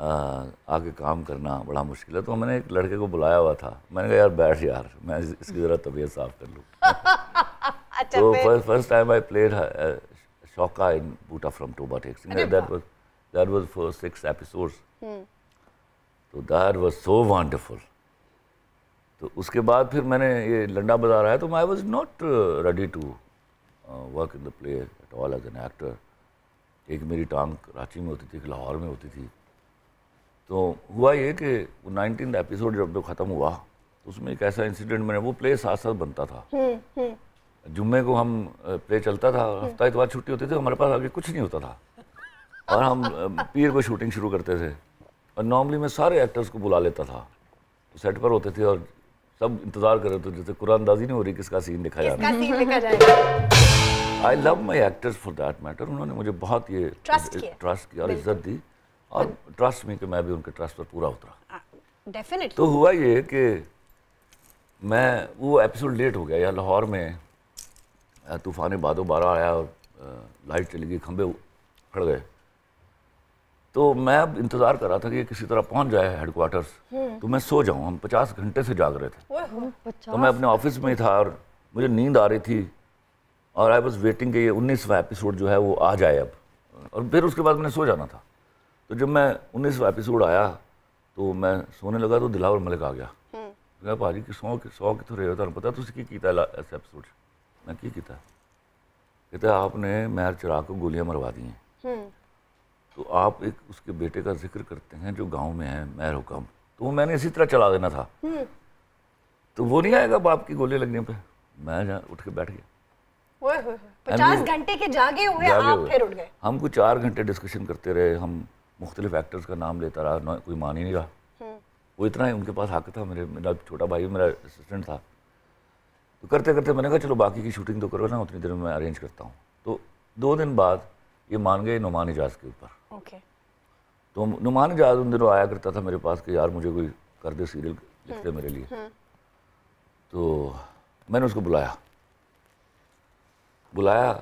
आ, आके काम करना बड़ा मुश्किल है तो मैंने एक लड़के को बुलाया हुआ था मैंने कहा यार बैठ यार मैं इसकी ज़रा तबीयत साफ कर लूँ <laughs> अच्छा, तो first time I played Shauka in Boota from Toba Tek that was that was for six episodes तो दैट वाज सो वंडरफुल तो उसके बाद फिर मैंने ये लंडा बाजार आया तो I was not ready to work in the play at all as an actor एक मेरी टांग कराची में होती थी लाहौर में होती थी तो हुआ ये कि वो नाइनटीन एपिसोड जब जो तो ख़त्म हुआ तो उसमें एक ऐसा इंसिडेंट मैंने वो प्ले साथ साथ बनता था हम्म, हम्म। जुम्मे को हम प्ले uh, चलता था हम्म। हफ्ता इतवार छुट्टी होती थी तो हमारे पास आगे कुछ नहीं होता था और हम uh, पीर को शूटिंग शुरू करते थे और नॉर्मली मैं सारे एक्टर्स को बुला लेता था तो सेट पर होते थे और सब इंतजार कर रहे थे जैसे कुरानदाजी नहीं हो रही किसका सीन रहा है I love my actors for that matter उन्होंने मुझे बहुत ये ट्रस्ट किया और इज्जत दी और ट्रस्ट में कि मैं भी उनके ट्रस्ट पर पूरा उतरा तो हुआ ये कि मैं वो एपिसोड लेट हो गया या लाहौर में तूफान बादो बारह आया और लाइट चली गई खंभे खड़ गए तो मैं अब इंतज़ार कर रहा था कि किसी तरह पहुंच जाए हेडक्वार्टर्स हम्म। तो मैं सो जाऊँ हम पचास घंटे से जाग रहे थे तो मैं अपने ऑफिस में ही था और मुझे नींद आ रही थी और आई वॉज वेटिंग कि ये उन्नीसवा एपिसोड जो है वो आ जाए अब और फिर उसके बाद मैंने सो जाना था तो जब मैं उन्नीसवा एपिसोड आया तो मैं सोने लगा तो दिलावर मलिक आ गया हम्म। भाजी कि सौ कि सौ कितों रहे तुम पता तुझे की किया ऐसे एपिसोड मैं की किया कहते आपने मैर चिराग को गोलियां मरवा दी हैं हम्म। तो आप एक उसके बेटे का जिक्र करते हैं जो गांव में है मैर हुकम तो मैंने इसी तरह चला देना था हम्म। तो वो नहीं आएगा बाप की गोली लगने पे मैं उठ के बैठ गया पचास घंटे के जागे हुए जागे आप हुए। फिर उठ गए हम कुछ चार घंटे डिस्कशन करते रहे हम मुख्तलिफ एक्टर्स का नाम लेता रहा कोई मान ही नहीं रहा हम्म। वो इतना ही उनके पास हक था मेरे मेरा छोटा भाई मेरा असिस्टेंट था तो करते करते मैंने कहा चलो बाकी की शूटिंग तो करो ना उतनी देर में मैं अरेंज करता हूँ तो दो दिन बाद ये मान गए नुमान एजाज के ऊपर ओके तो नुमान जहाज उन दिनों आया करता था मेरे पास कि यार मुझे कोई कर दे सीरियल लिख दे हम्म, मेरे लिए हम्म। तो मैंने उसको बुलाया बुलाया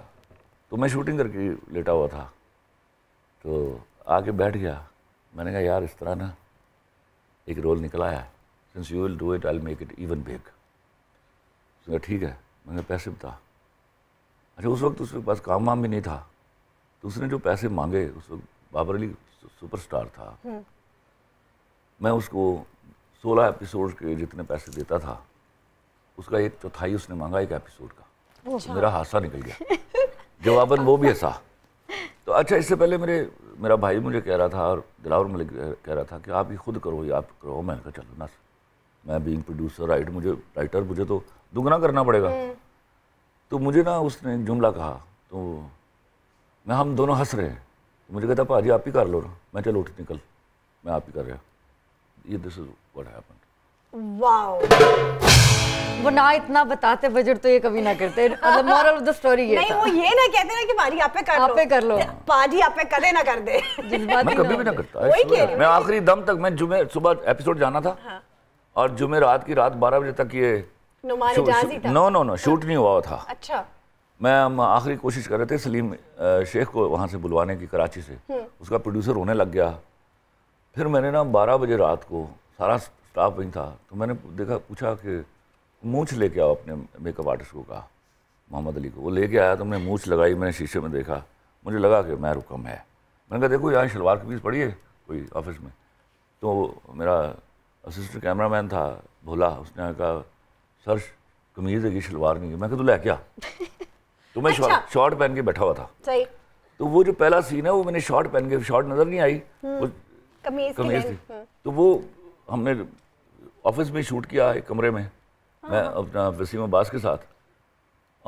तो मैं शूटिंग करके लेटा हुआ था तो आके बैठ गया मैंने कहा यार इस तरह ना एक रोल निकला है since you will do it I make it even big उसने ठीक है मैंने पैसे बता अच्छा उस वक्त उसके पास काम वाम भी नहीं था तो उसने जो पैसे मांगे उस वक्त बाबर अली सुपरस्टार था हम्म। मैं उसको 16 एपिसोड के जितने पैसे देता था उसका एक चौथाई उसने मांगा एक एपिसोड का तो मेरा हादसा निकल गया जवाबन वो भी ऐसा तो अच्छा इससे पहले मेरे मेरा भाई मुझे कह रहा था और दिलावर मलिक कह रहा था कि आप ही खुद करो ये आप करो मैं कहा चलो ना मैं बीइंग प्रोड्यूसर राइट मुझे राइटर मुझे तो दुगना करना पड़ेगा हम्म। तो मुझे ना उसने जुमला कहा तो मैं हम दोनों हंस रहे हैं मुझे कहता भाजी आप ही कर लो मैं चलो उठ निकल मैं आप ही कर रहा ये this is what happened wow वो ना इतना बताते बजट तो ये कभी ना करते मतलब मॉरल ऑफ द स्टोरी ये नहीं वो ये ना कहते ना कि पाजी आप पे कर आप पे कर लो पाजी आप पे करे ना कर दे मैं कभी भी ना करता मैं आखिरी दम तक मैं जुमे सुबह एपिसोड जाना था हाँ। और जुमे रात की रात 12 बजे तक ये नो नो नो शूट नहीं हुआ था अच्छा मैं हम आखिरी कोशिश कर रहे थे सलीम शेख को वहाँ से बुलवाने की कराची से हम्म। उसका प्रोड्यूसर होने लग गया फिर मैंने ना बारह बजे रात को सारा स्टाफ वहीं था तो मैंने देखा पूछा कि मूछ लेके आओ अपने मेकअप आर्टिस्ट को कहा मोहम्मद अली को वो लेके आया तुमने तो मूछ लगाई मैंने शीशे में देखा मुझे लगा कि मैं रुकम है मैंने कहा देखो यहाँ शलवार कमीज पड़ी है कोई ऑफिस में तो मेरा असिस्टेंट कैमरा मैन था भोला उसने कहा सर कमीज़ है कि शलवार नहीं है मैं कहा तू ले क्या <laughs> तो मैं अच्छा। शॉर्ट पहन के बैठा हुआ था सही तो वो जो पहला सीन है वो मैंने शॉर्ट पहन के शॉर्ट नज़र नहीं आई हम्म। कमीज थी हम्म। तो वो हमने ऑफिस में शूट किया है कमरे में हाँ। मैं अपना वसीम अब्बास के साथ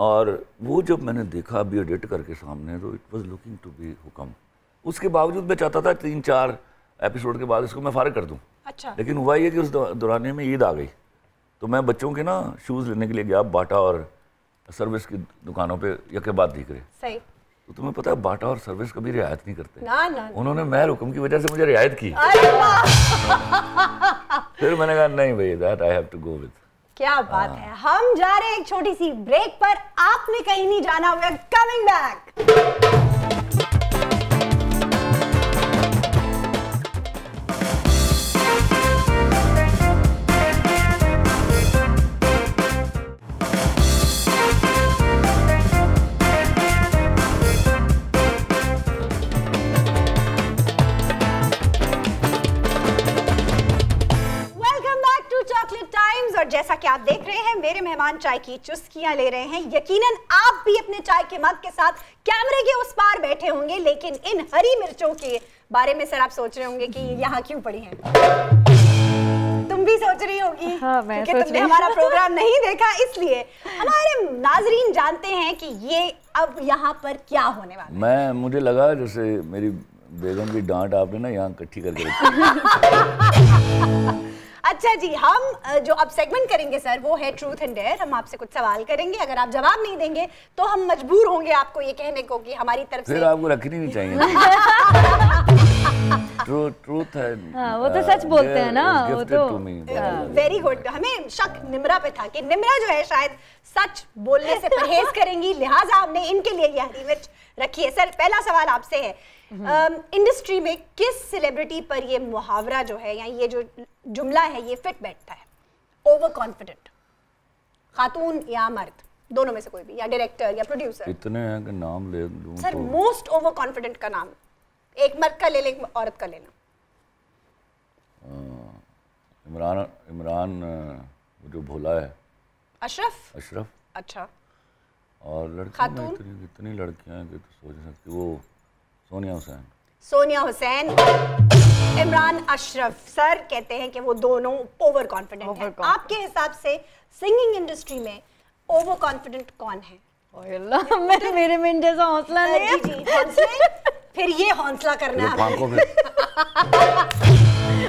और वो जब मैंने देखा अभी एडिट करके सामने तो it was looking to be हुकम उसके बावजूद मैं चाहता था तीन चार एपिसोड के बाद इसको मैं फारग कर दूँ अच्छा लेकिन हुआ ये कि उस दौरान में ईद आ गई तो मैं बच्चों के ना शूज़ लेने के लिए गया बाटा और सर्विस की दुकानों पे यके बाद दिख रहे सही तो तुम्हें पता है बाटा और सर्विस कभी रियायत नहीं करते ना ना उन्होंने महर हुक्म की वजह से मुझे रियायत की फिर मैंने कहा नहीं भैया that I have to go with क्या बात हाँ। है हम जा रहे हैं एक छोटी सी ब्रेक पर आपने कहीं नहीं जाना वी आर कमिंग बैक कि आप देख रहे हैं मेरे मेहमान चाय की चुस्कियां ले रहे हैं यकीनन आप भी अपने चाय के मग के साथ कैमरे के उस पार बैठे होंगे लेकिन इन हरी मिर्चों के बारे में सर आप सोच रहे होंगे कि यहाँ क्यों पड़ी हैं तुम भी सोच रही होगी हाँ, मैं क्योंकि तुमने हमारा प्रोग्राम नहीं देखा इसलिए हमारे नाजरीन जानते हैं कि ये अब यहाँ पर क्या होने वाला मैं मुझे लगा जैसे मेरी बेगम की डांट आपने ना यहाँ इकट्ठी करके रखी <laughs> अच्छा जी हम जो अब सेगमेंट करेंगे सर वो है ट्रूथ एंड डेयर हम आपसे कुछ सवाल करेंगे अगर आप जवाब नहीं देंगे तो हम मजबूर होंगे आपको ये कहने को कि हमारी तरफ से आपको रखनी नहीं चाहिए ट्रूथ <laughs> है हाँ, वो तो uh, सच बोलते हैं ना वो तो वेरी गुड हाँ। हमें शक निमरा पे था कि निमरा जो है शायद सच बोलने से परहेज करेंगी लिहाजा हमने इनके लिए यह हरी मिर्च रखी है सर पहला सवाल आपसे है इंडस्ट्री हम्म। में किस सेलिब्रिटी पर ये मुहावरा जो है या ये जो जुमला है ये फिट बैठता है ओवर कॉन्फिडेंट खातून या मर्द दोनों में से कोई भी या डायरेक्टर या प्रोड्यूसर इतने हैं कि नाम ले लूं सर मोस्ट ओवर कॉन्फिडेंट का नाम एक मर्द का ले लें एक औरत का लेना इमरान इमरान जो भोला है अशरफ अशरफ अच्छा और लड़कियां इतनी इतनी लड़कियां हैं कि तो सोच सकती वो सोनिया हुसैन सोनिया हुसैन इमरान अशरफ सर कहते हैं कि वो दोनों ओवर कॉन्फिडेंट हैं आपके हिसाब से सिंगिंग इंडस्ट्री में ओवर कॉन्फिडेंट कौन है मैं तो मेरे में जैसा हौसला नहीं जी, जी, फिर ये हौसला करना है तो <laughs>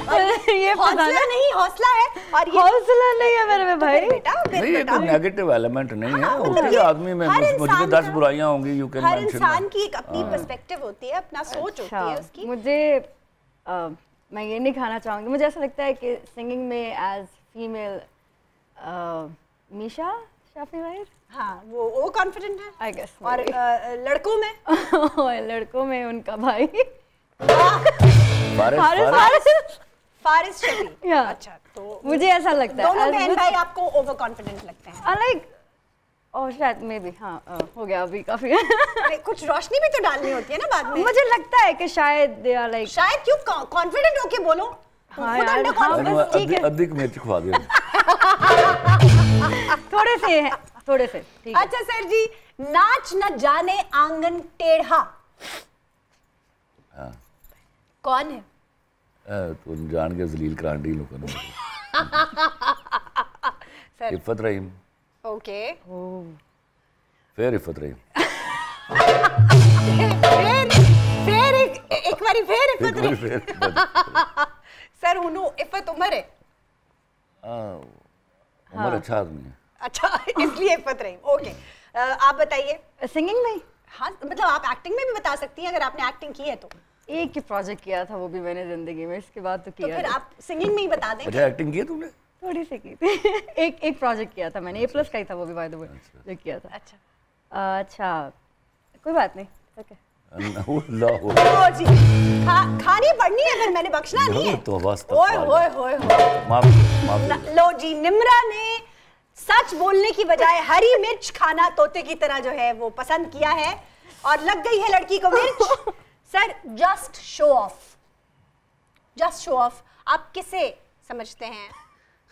<laughs> ये नहीं हौसला है और ये हौसला नहीं है मेरे में तो भाई बेटा नहीं ये कोई नेगेटिव एलिमेंट नहीं है हाँ, मतलब आदमी में मुझे दस बुराइयां होंगी यू कैन हर इंसान की एक अपनी पर्सपेक्टिव हाँ। होती है अपना अच्छा। सोच होती है उसकी मुझे मैं ये नहीं खाना मुझे ऐसा लगता है कि सिंगिंग में एज फीमेल मीशा शाफी हाँ वो वो कॉन्फिडेंट है आई गेस और लड़कों में <laughs> लड़कों में उनका भाई फारिस शफी yeah. अच्छा तो मुझे ऐसा लगता है दोनों बहन भाई आपको ओवर कॉन्फिडेंट लगते हैं लाइक शायद मे हाँ हो गया अभी काफी कुछ रोशनी भी तो डालनी होती है ना बाद में मुझे लगता है कि शायद दे आर लाइक शायद क्यों कॉन्फिडेंट होके बोलो तो हाँ हाँ, अधिक मेथी थोड़े से हैं थोड़े से ठीक अच्छा सर जी नाच न जाने आंगन टेढ़ा हाँ। कौन है तो <laughs> सर उन्हों इफत <laughs> है हाँ। अच्छा आदमी है अच्छा <laughs> इसलिए इफत ओके आप बताइए सिंगिंग में हाँ मतलब आप एक्टिंग में भी बता सकती हैं अगर आपने एक्टिंग की है तो एक ही प्रोजेक्ट किया था वो भी मैंने जिंदगी में इसके बाद तो, तो किया तो फिर आप सिंगिंग में ही बता दें अच्छा एक्टिंग की तुमने थोड़ी सी की थी <laughs> एक एक प्रोजेक्ट किया था मैंने ए प्लस अच्छा। का ही था वो भी बाय द वे जो किया था अच्छा अच्छा कोई बात नहीं <laughs> ओके खानी पड़नी है अगर मैंने बख्शना नहीं है तो ओए ओए ओए माफी माफी लो जी निमरा ने सच बोलने की बजाय हरी मिर्च खाना तोते की तरह जो है वो पसंद किया है और लग गई है लड़की को मिर्च <laughs> sir just show off just show off आप किसे समझते हैं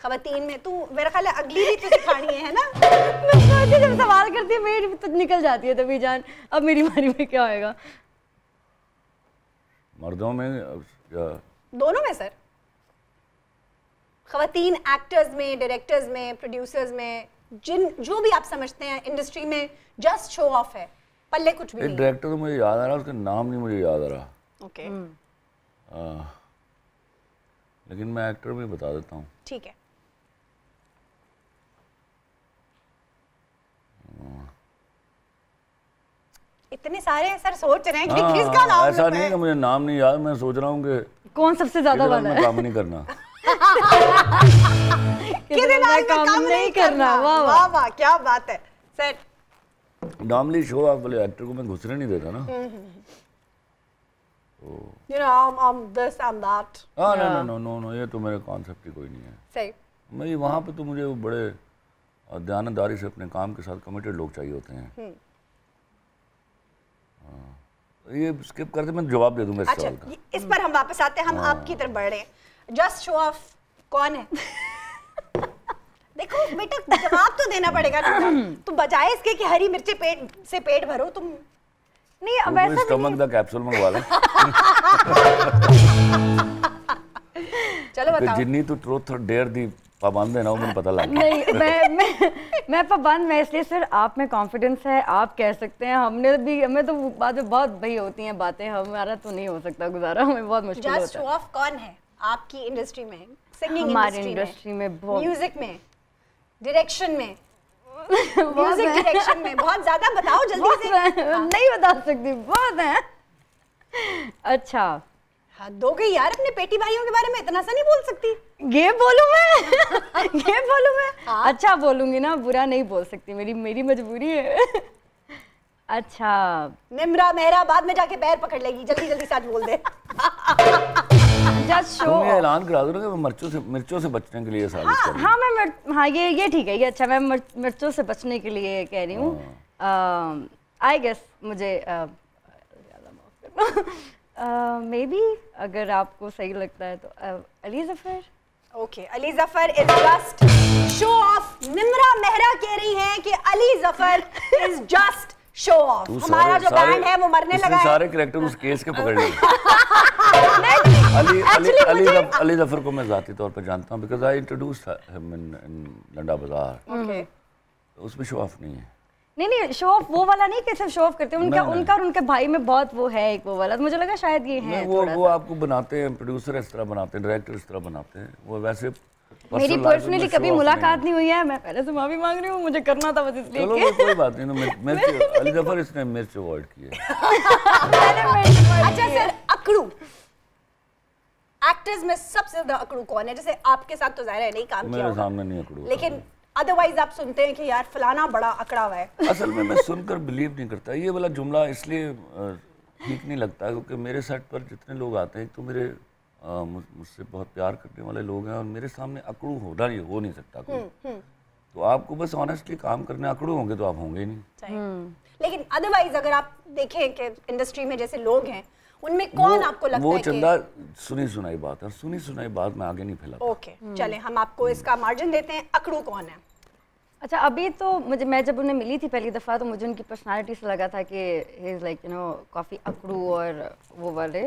खवतीन में तू मेरा ख्याल अगली भी तो खानी है ना मैं जब सवाल करती है मेरी तो निकल जाती है तभी जान अब मेरी मारी में क्या होएगा मर्दों में दोनों में सर खातन एक्टर्स में डायरेक्टर्स में प्रोड्यूसर्स में जिन जो भी आप समझते हैं इंडस्ट्री में जस्ट शो ऑफ है पल्ले कुछ भी एक डायरेक्टर तो मुझे याद आ रहा उसका नाम नहीं मुझे याद आ रहा ओके हम्म। लेकिन मैं एक्टर भी बता देता हूँ ठीक है इतने सारे सर सोच रहे हैं कि आ, हाँ, किसका नाम ऐसा नहीं है मुझे नाम नहीं याद मैं सोच रहा हूँ कि कौन सबसे ज्यादा वाला है काम नहीं करना <laughs> किसी काम नहीं करना वाह वाह क्या बात है सर नॉर्मली शो आप वाले एक्टर को मैं घुसने नहीं देता ना you know I am this I am that हां no no no no no ये तो मेरे कांसेप्ट ही कोई नहीं है सही मैं वहां पे तो मुझे वो बड़े ध्यानदारी से अपने काम के साथ कमिटेड लोग चाहिए होते हैं हम्म ये स्किप करते मैं जवाब दे दूंगा इस अच्छा, सवाल अच्छा, इस पर हम वापस आते हैं हम हाँ। आपकी तरफ बढ़ रहे हैं जस्ट शो ऑफ कौन है देखो बेटा जवाब तो देना पड़ेगा ना <clears throat> तुम बजाय इसके कि हरी मिर्ची पेट से पेट भरो तुम नहीं अब ऐसा नहीं स्टमक द कैप्सूल मंगवा लो चलो बताओ जिन्नी तू ट्रूथ और डेयर दी पाबंद है ना मुझे पता लगा नहीं मैं मैं मैं पाबंद मैं इसलिए सर आप में कॉन्फिडेंस है आप कह सकते हैं हमने भी हमें तो बाद में बहुत भई होती हैं बातें हमारा तो नहीं हो सकता गुजारा हमें बहुत मुश्किल होता है जस्ट शो ऑफ कौन है आपकी इंडस्ट्री में सिंगिंग इंडस्ट्री में म्यूजिक में डायरेक्शन में म्यूजिक <laughs> डायरेक्शन में बहुत ज्यादा बताओ <laughs> जल्दी से हाँ. नहीं बता सकती बहुत है अच्छा हद हो गई यार अपने पेटी भाइयों के बारे में इतना सा नहीं बोल सकती ये बोलूं मैं <laughs> ये बोलूं मैं हाँ? अच्छा बोलूंगी ना बुरा नहीं बोल सकती मेरी मेरी मजबूरी है अच्छा निमरा मेहराबाद में जाके पैर पकड़ लेगी जल्दी जल्दी साथ बोल दे ऐलान करा दो ना मिर्चों से मिर्चों से बचने के लिए हाँ, हाँ मैं मिर, हाँ ये ये ठीक है ये अच्छा मैं मिर, मिर्चों से बचने के लिए कह रही हूँ आई हाँ। गेस um, मुझे मे uh, बी <laughs> uh, अगर आपको सही लगता है तो Ali Zafar okay Ali Zafar is just show off Nimra Mehra कह रही हैं कि Ali Zafar is just show off हमारा जो बैंड है वो मरने लगा सारे करेक्टर उस केस के पकड़ लिए <laughs> अली जफर को मैं जाती तौर पर जानता हूँ बिकॉज आई इंट्रोड्यूस लंडा बाजार उसमें शो ऑफ नहीं है नहीं नहीं शो ऑफ वो वाला नहीं कैसे शो ऑफ करते हैं उनका उनका और उनके भाई में बहुत वो है एक वो वाला तो मुझे लगा शायद ये है वो वो आपको बनाते हैं प्रोड्यूसर इस तरह बनाते हैं डायरेक्टर इस तरह बनाते हैं वो वैसे मेरी पर्सनली कभी मुलाकात नहीं हुई है मैं पहले से माफी मांग रही हूँ मुझे करना था बस इसलिए चलो कोई बात नहीं तो मैं <laughs> अली जफर इसने मिर्च अवॉइड किया अच्छा सर अकड़ू एक्टर्स में सबसे ज्यादा अकड़ू कौन है जैसे आपके साथ तो जाहिर है नहीं काम किया मेरे सामने नहीं अकड़ू लेकिन अदरवाइज आप सुनते हैं कि यार फलाना बड़ा अकड़ा हुआ है असल में मैं सुनकर बिलीव नहीं करता ये वाला जुमला इसलिए ठीक नहीं लगता क्योंकि मेरे सेट पर जितने लोग आते हैं तो मेरे मुझसे बहुत प्यार करने वाले लोग हैं और मेरे सामने अकड़ू होना नहीं हो नहीं सकता कोई हम्म, हम्म। तो आपको बस ऑनेस्टली काम करने अकड़ू होंगे तो आप होंगे नहीं हम्म। लेकिन अदरवाइज अगर आप देखें कि इंडस्ट्री में जैसे लोग हैं उनमें कौन आपको लगता वो है वो चंदा सुनी सुनाई बात है सुनी सुनाई बात मैं आगे नहीं फैला ओके चले हम आपको इसका मार्जिन देते हैं अकड़ू कौन है अच्छा अभी तो मुझे मैं जब उन्हें मिली थी पहली दफ़ा तो मुझे उनकी पर्सनालिटी से लगा था कि he is like you know काफ़ी अकड़ू और वो वाले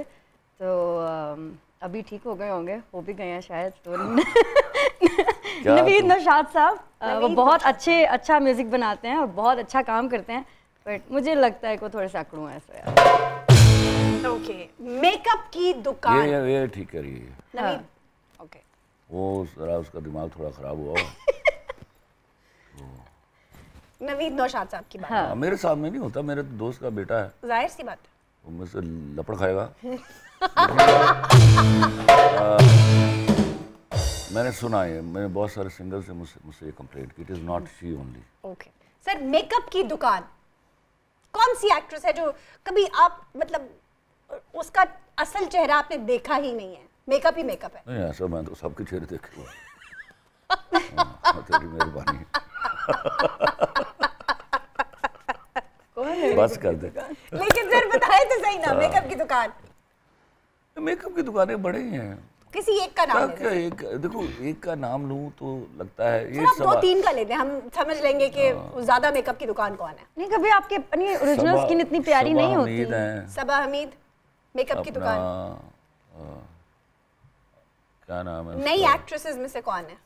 तो um, अभी ठीक हो गए होंगे हो भी गए हैं शायद तो <laughs> <laughs> नवीद नौशाद साहब वो बहुत अच्छे अच्छा म्यूज़िक बनाते हैं और बहुत अच्छा काम करते हैं बट मुझे लगता है कि वो थोड़े सा अकड़ू ऐसा यार ओके मेकअप की दुकान ये ये ठीक करिए नवीद ओके हाँ। वो जरा उसका दिमाग थोड़ा ख़राब हुआ <laughs> हाँ। नवीद नौशाद साहब की बात हाँ।, हाँ। मेरे सामने नहीं होता मेरे दोस्त का बेटा है जाहिर सी बात है वो मुझसे लपड़ खाएगा <laughs> मैंने सुना है मैंने बहुत सारे सिंगर से मुझसे मुझसे ये कंप्लेंट की it is not she only okay sir makeup की दुकान कौन सी एक्ट्रेस है जो कभी आप मतलब उसका असल चेहरा आपने देखा ही नहीं है मेकअप ही मेकअप है नहीं ऐसा मैं तो सबके चेहरे देखे हुए हाँ, हाँ, तेरी मेहरबानी बस कर दे लेकिन सर बताए तो सही ना मेकअप हाँ। की दुकान मेकअप की दुकानें बड़े ही हैं किसी एक का नाम क्या एक देखो एक का नाम लूँ तो लगता है ये आप दो तीन का लेते हैं हम समझ लेंगे कि हाँ। ज्यादा मेकअप की दुकान कौन है नहीं कभी आपके अपनी ओरिजिनल स्किन इतनी प्यारी नहीं होती सबा हमीद मेकअप की दुकान हाँ। क्या नाम है नई एक्ट्रेसेस में से कौन है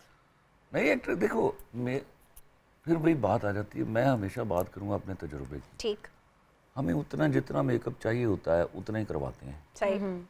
नई एक्ट्रेस देखो मैं फिर वही बात आ जाती है मैं हमेशा बात करूंगा अपने तजुर्बे की ठीक हमें उतना जितना मेकअप चाहिए होता है उतना ही करवाते हैं सही हम्म।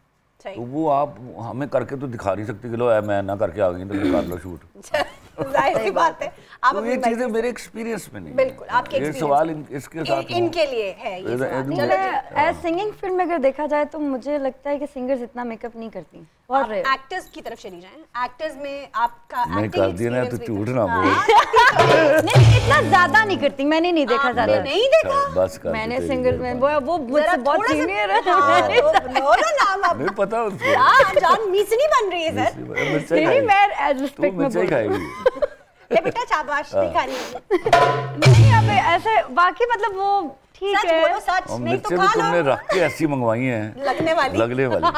तो वो आप हमें करके तो दिखा नहीं सकते कि लो मैं ना करके आ गई तो कर लो शूट <laughs> अच्छा। <laughs> जाहिर बात है आप तो ये चीजें मेरे एक्सपीरियंस में नहीं बिल्कुल आपके ये सवाल इन, इसके साथ इनके लिए है एज सिंगिंग फील्ड में अगर देखा जाए तो मुझे लगता है कि सिंगर्स इतना मेकअप नहीं करती और एक्टर्स की तरफ चली जाएं एक्टर्स में आपका मैं कर दिया ना तो झूठ हाँ, बोल <laughs> नहीं इतना ज्यादा नहीं करती मैंने नहीं देखा ज्यादा नहीं देखा बस कर मैंने सिंगर्स में वो वो मुझसे बहुत सीनियर है हाँ, <laughs> तो नहीं पता उसको हां जान मिसनी बन रही है सर नहीं मैं रिस्पेक्ट में बोल रही हूं ले बेटा शाबाश दिखा हाँ। नहीं ऐसे मतलब वो ठीक है बोलो सच नहीं तो खा लो तुमने रख के ऐसी मंगवाई हैं लगने वाली लगने वाली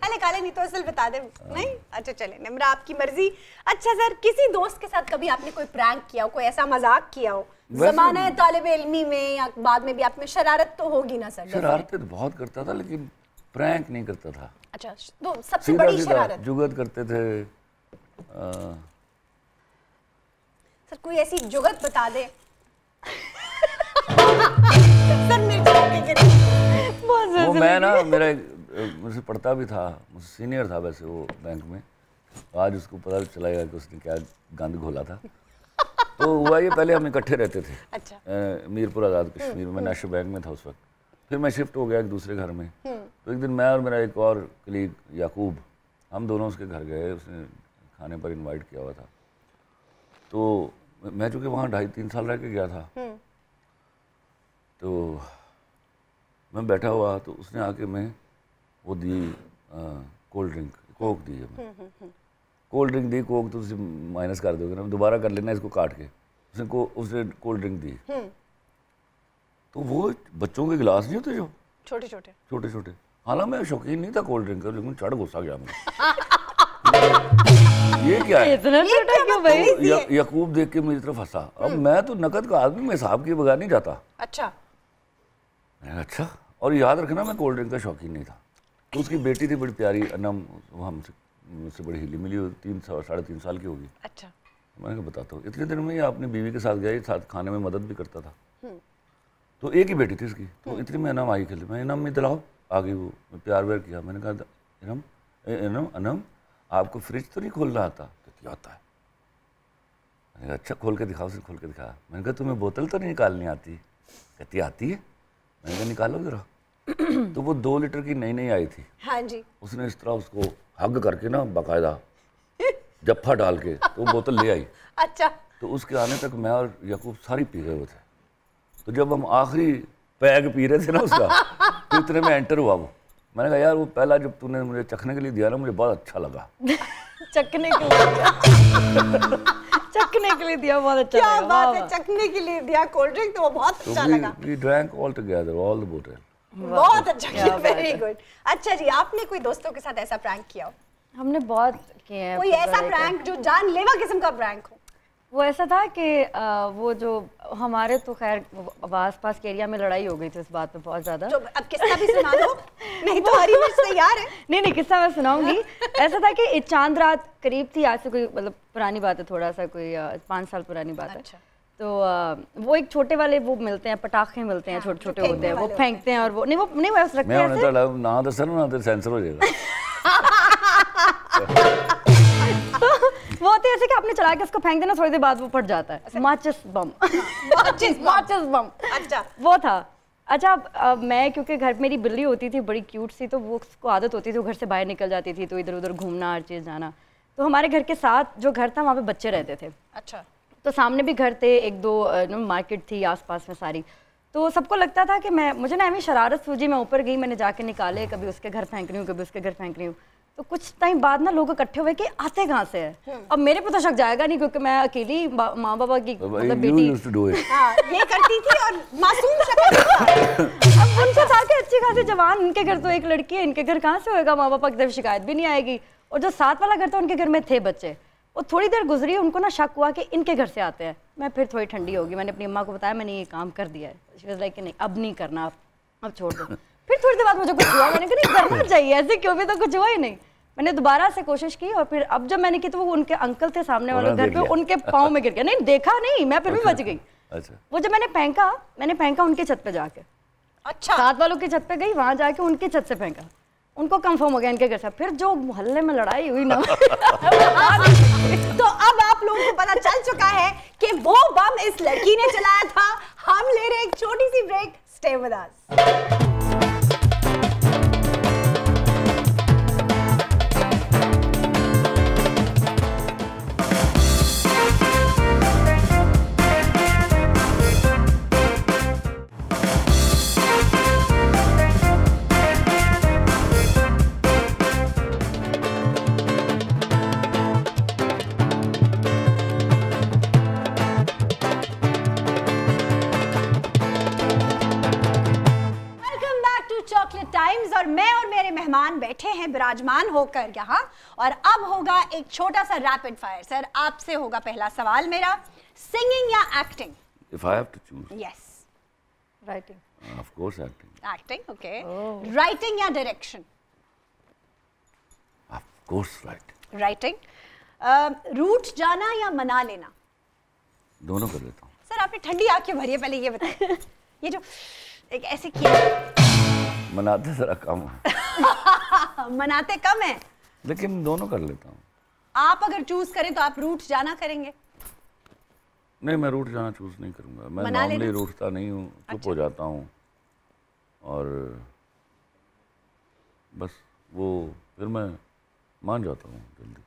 काले काले नहीं तो असल बता दे नहीं अच्छा चले आपकी मर्जी अच्छा सर किसी दोस्त के साथ कभी आपने कोई प्रैंक किया हो कोई ऐसा मजाक किया हो जमाना है तालब इलमी में या बाद में भी आप में शरारत तो होगी ना सर शरारत तो बहुत करता था लेकिन प्रैंक नहीं करता था अच्छा तो सबसे बड़ी शरारत जुगत करते थे सर कोई ऐसी जुगत बता दे सर वो मैं ना मेरा मुझसे पढ़ता भी था मुझसे सीनियर था वैसे वो बैंक में आज उसको पता चला गया कि उसने क्या गंद घोला था तो हुआ ये पहले हम इकट्ठे रहते थे अच्छा। मीरपुर आज़ाद कश्मीर में हम्म। नेशनल बैंक में था उस वक्त फिर मैं शिफ्ट हो गया एक दूसरे घर में हम्म। तो एक दिन मैं और मेरा एक और कलीग याकूब हम दोनों उसके घर गए उसने खाने पर इनवाइट किया हुआ था तो मैं चूंकि वहाँ ढाई तीन साल रह के गया था हम्म। तो मैं बैठा हुआ तो उसने आके मैं वो दी कोल्ड ड्रिंक कोक दी है कोल्ड ड्रिंक दी कोक तो उसे माइनस कर दोगे ना दोबारा कर लेना इसको काट के उसने को उसने कोल्ड ड्रिंक दी हम्म। तो वो बच्चों के गिलास नहीं होते जो छोटे छोटे छोटे छोटे हालांकि मैं शौकीन नहीं था कोल्ड ड्रिंक का लेकिन चढ़ गुस्सा गया मुझे <laughs> ये क्या है इतना छोटा क्यों मतलब? भाई तो यकूब देख के मेरी तरफ हंसा अब हम्म। मैं तो नकद का आदमी मैं साहब के बगैर नहीं जाता अच्छा अच्छा और याद रखना मैं कोल्ड ड्रिंक का शौकीन नहीं था तो उसकी बेटी थी बड़ी प्यारी अनम वो हमसे मुझसे बड़ी हिली मिली तीन सौ साढ़े तीन साल की होगी अच्छा मैंने बताता हूँ इतने दिन में ये अपनी बीवी के साथ गया साथ खाने में मदद भी करता था हम्म। तो एक ही बेटी थी इसकी तो हम्म। इतनी में अनम आई खेली मैं इनम में दिलाओ आगे वो प्यार व्यार किया मैंने कहा इनम इनम अनम आपको फ्रिज तो नहीं खोलना आता कहती आता है मैंने कहा अच्छा खोल के दिखाओ उसने खोल के दिखाया मैंने कहा तुम्हें बोतल तो नहीं निकालनी आती कहती आती है मैंने कहा निकालो ज़रा <clears throat> तो वो दो लीटर की नई नई आई थी हाँ जी उसने इस तरह उसको हग करके ना बाकायदा जफ्फा डाल के तो बोतल ले आई <laughs> अच्छा तो उसके आने तक मैं और यकूब सारी पी गए हुए थे तो जब हम आखिरी पैग पी रहे थे ना उसका तो इतने में एंटर हुआ वो मैंने कहा यार वो पहला जब तूने मुझे चखने के लिए दिया ना मुझे बहुत अच्छा लगा <laughs> चखने के लिए <laughs> चखने के लिए दिया बहुत अच्छा क्या बात है हाँ। चखने के लिए दिया कोल्ड ड्रिंक तो वो बहुत तो अच्छा लगा we drank all together all the बोतल बहुत अच्छा किया वेरी गुड अच्छा जी आपने कोई दोस्तों के साथ ऐसा प्रैंक किया हो हमने बहुत किए हैं कोई ऐसा प्रैंक जो जानलेवा किस्म का प्रैंक हो वो ऐसा था कि वो जो हमारे तो खैर आस पास के एरिया में लड़ाई हो गई थी उस बात में बहुत ज्यादा अब किस्सा भी सुना दो नहीं तो हरी मिर्च तैयार है <laughs> नहीं नहीं किस्सा मैं सुनाऊंगी ऐसा था कि चांद रात करीब थी आज से कोई मतलब पुरानी बात है थोड़ा सा कोई पाँच साल पुरानी बात अच्छा। है तो वो एक छोटे वाले वो मिलते हैं पटाखे मिलते हैं हाँ, छोटे छोटे होते हैं वो फेंकते हैं और वो नहीं वो नहीं वो रखते हैं ना दसन तो ना तो सेंसर हो जाएगा <laughs> <laughs> हाँ, वो होती है ऐसे कि आपने चला के उसको फेंक देना थोड़ी देर बाद वो फट जाता है अच्छा। हाँ, माचिस बम माचिस माचिस बम अच्छा वो था अच्छा अब मैं क्योंकि घर मेरी बिल्ली होती थी बड़ी क्यूट सी तो वो उसको आदत होती थी वो घर से बाहर निकल जाती थी तो इधर उधर घूमना हर चीज़ जाना तो हमारे घर के साथ जो घर था वहाँ पे बच्चे रहते थे अच्छा तो सामने भी घर थे एक दो मार्केट थी आसपास में सारी तो सबको लगता था कि मैं मुझे ना अभी शरारत सूझी मैं ऊपर गई मैंने जाके निकाले कभी उसके घर फेंक रही हूँ कभी उसके घर फेंक रही हूँ तो कुछ टाइम बाद ना लोग इकट्ठे हुए कि आते कहाँ से है हम्म। अब मेरे पे तो शक जाएगा नहीं क्योंकि मैं अकेली माँ बाबा की मतलब बेटी हाँ, ये करती थी और मासूम अब अच्छी खासी जवान इनके घर तो एक लड़की है इनके घर कहाँ से होगा माँ बापा की तरफ शिकायत भी नहीं आएगी और जो साथ वाला घर था उनके घर में थे बच्चे और थोड़ी देर गुजरी उनको ना शक हुआ कि इनके घर से आते हैं मैं फिर थोड़ी ठंडी होगी मैंने अपनी अम्मा को बताया मैंने ये काम कर दिया है लाइक नहीं अब नहीं करना अब छोड़ दो फिर थोड़ी देर बाद मुझे कुछ हुआ मैंने कहा नहीं करना चाहिए ऐसे क्यों भी तो कुछ हुआ ही नहीं मैंने दोबारा से कोशिश की और फिर अब जब मैंने की तो वो उनके अंकल थे सामने वाले घर पे उनके पाँव में गिर गया नहीं देखा नहीं मैं फिर भी अच्छा, बच गई अच्छा। वो जब मैंने फेंका मैंने फेंका उनके छत पे जाके अच्छा साथ वालों की छत पे गई वहां जाके उनके छत से फेंका उनको कंफर्म हो गया इनके घर से फिर जो मोहल्ले में लड़ाई हुई ना <laughs> तो अब आप लोगों को पता चल चुका है कि वो बम इस लड़की ने चलाया था हम ले रहे एक छोटी सी ब्रेक स्टे विद अस पर मैं और मेरे मेहमान बैठे हैं विराजमान होकर यहाँ और अब होगा एक छोटा सा रैपिड फायर सर आपसे होगा पहला सवाल मेरा सिंगिंग या acting if I have to choose yes writing of course acting acting okay writing या direction of course writing writing route जाना या मना लेना दोनों कर लेता हूँ सर आपने ठंडी आंखें भरी है पहले ये बताइए <laughs> ये जो एक ऐसे किया मनाते जरा कम है <laughs> मनाते कम है लेकिन दोनों कर लेता हूँ आप अगर चूज करें तो आप रूट जाना करेंगे नहीं मैं रूट जाना चूज नहीं करूंगा मैं नॉर्मली रूटता नहीं हूँ चुप अच्छा। हो जाता हूँ और बस वो फिर मैं मान जाता हूँ जल्दी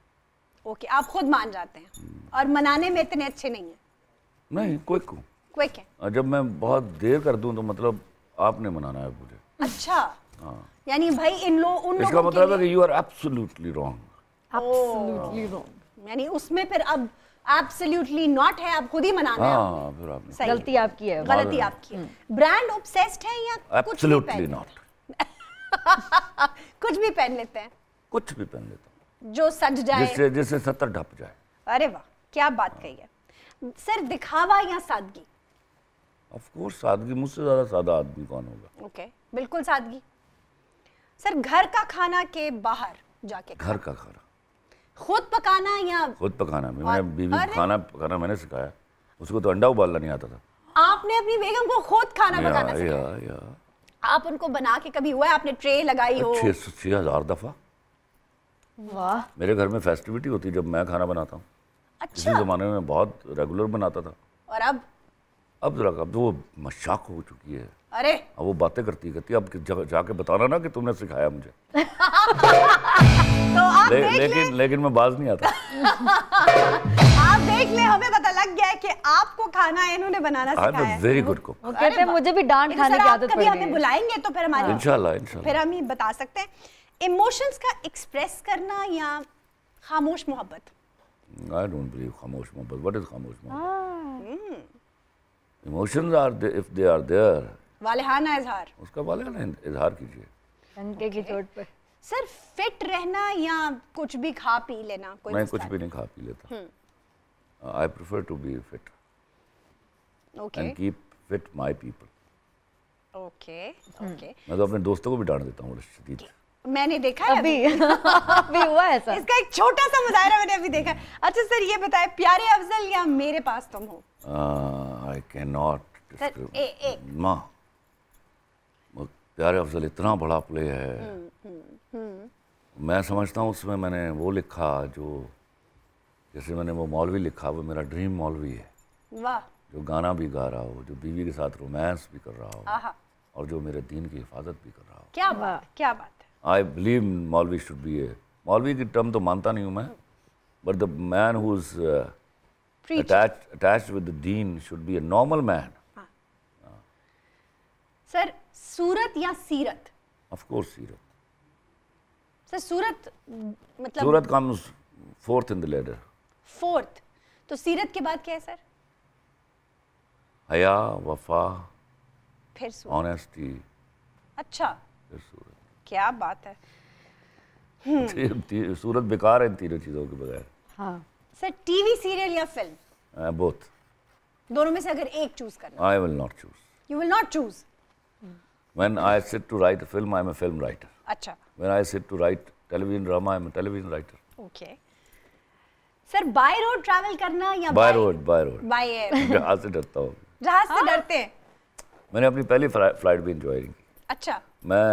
ओके आप खुद मान जाते हैं हम्म। और मनाने में इतने अच्छे नहीं है नहीं क्विक हूँ क्विक है जब मैं बहुत देर कर दूँ तो मतलब आपने मनाना है मुझे अच्छा हाँ। यानी भाई इन लोग उन इसका मतलब है कि you are absolutely wrong absolutely wrong यानी उसमें फिर अब एब्सोल्युटली नॉट है आप खुद ही मनाना हाँ, फिर आपने गलती आपकी है गलती आपकी है ब्रांड ऑब्सेस्ड है या एब्सोल्युटली नॉट <laughs> कुछ भी पहन लेते हैं कुछ भी पहन लेता हूँ जो सज जाए जिससे जिससे सत्तर ढप जाए अरे वाह क्या बात कही है सर दिखावा या सादगी ऑफ कोर्स सादगी मुझसे ज़्यादा सादा आदमी कौन होगा ओके okay, बिल्कुल सादगी सर घर का खाना के बाहर जाके घर का खाना खुद पकाना या खुद पकाना मैं बीवी को खाना पकाना मैंने सिखाया उसको तो अंडा उबालना नहीं आता था आपने अपनी बेगम को खुद खाना या, पकाना सिखाया या, या, आप उनको बना के कभी हुआ है आपने ट्रे लगाई हो छः सौ छः हज़ार दफ़ा वाह मेरे घर में फेस्टिविटी होती जब मैं खाना बनाता हूं अच्छा? इसी ज़माने में बहुत रेगुलर बनाता था और अब अब जरा अब तो वो मशाक हो चुकी है अरे अब वो बातें करती करती अब जाके बताना ना कि तुमने सिखाया मुझे <laughs> तो आप ले, देख लेकिन ले। लेकिन मैं बाज नहीं आता <laughs> आप देख ले हमें पता लग गया है कि आपको खाना इन्होंने बनाना सिखाया है वेरी गुड कुक कहते हैं मुझे भी डांट खाने की आदत कभी हमें बुलाएंगे तो फिर हमारी इंशाल्लाह इंशाल्लाह फिर हम ही बता सकते हैं इमोशंस का एक्सप्रेस करना या खामोश मोहब्बत आई डोंट बिलीव खामोश मोहब्बत व्हाट इज खामोश मोहब्बत hmm। Emotions are they if they are there वालेहाना इजहार उसका वालेहाना इजहार कीजिए डंके की चोट पर सर फिट रहना या कुछ भी खा पी लेना कोई मैं कुछ भी नहीं खा पी लेता I prefer to be fit okay and keep fit my people okay okay मैं तो अपने दोस्तों को भी डांट देता हूं रशीद मैंने देखा है अभी अभी, <laughs> हुआ है सर इसका एक छोटा सा मुजाहरा मैंने अभी देखा अच्छा सर ये बताएं प्यारे अफजल या मेरे पास तुम हो आई कैन नॉट प्यारे अफजल इतना बड़ा प्ले है हम्म, हम्म, हम्म। मैं समझता हूँ उसमें मैंने वो लिखा जो जैसे मैंने वो मौलवी लिखा वो मेरा ड्रीम मौलवी है जो गाना भी गा रहा हो जो बीवी के साथ रोमांस भी कर रहा हो और जो मेरे दीन की हिफाजत भी कर रहा हो क्या बात क्या बात आई बिलीव मौलवी शुड बी ए मौलवी की टर्म तो मानता नहीं हूँ मैं but the man who is attach attach with दीन should be a normal man sir सूरत या सीरत ऑफ कोर्स सीरत सर सूरत मतलब सूरत comes fourth in the ladder fourth तो सीरत के बाद क्या है सर हया वफा फिर सूरत ऑनेस्टी अच्छा फिर सूरत क्या बात है हम्म। <laughs> सूरत बेकार है इन तीनों चीज़ों के बगैर हाँ सर टीवी सीरियल या फिल्म बोथ दोनों में से अगर एक चूज करना I will not choose you will not choose when I sit to write a film I am a film writer अच्छा when I sit to write television drama I am a television writer okay sir by road travel करना या by road by road by air जहाज से डरता हूं जहाज से हाँ। डरते हैं मैंने अपनी पहली फ्लाइट भी एंजॉय की अच्छा मैं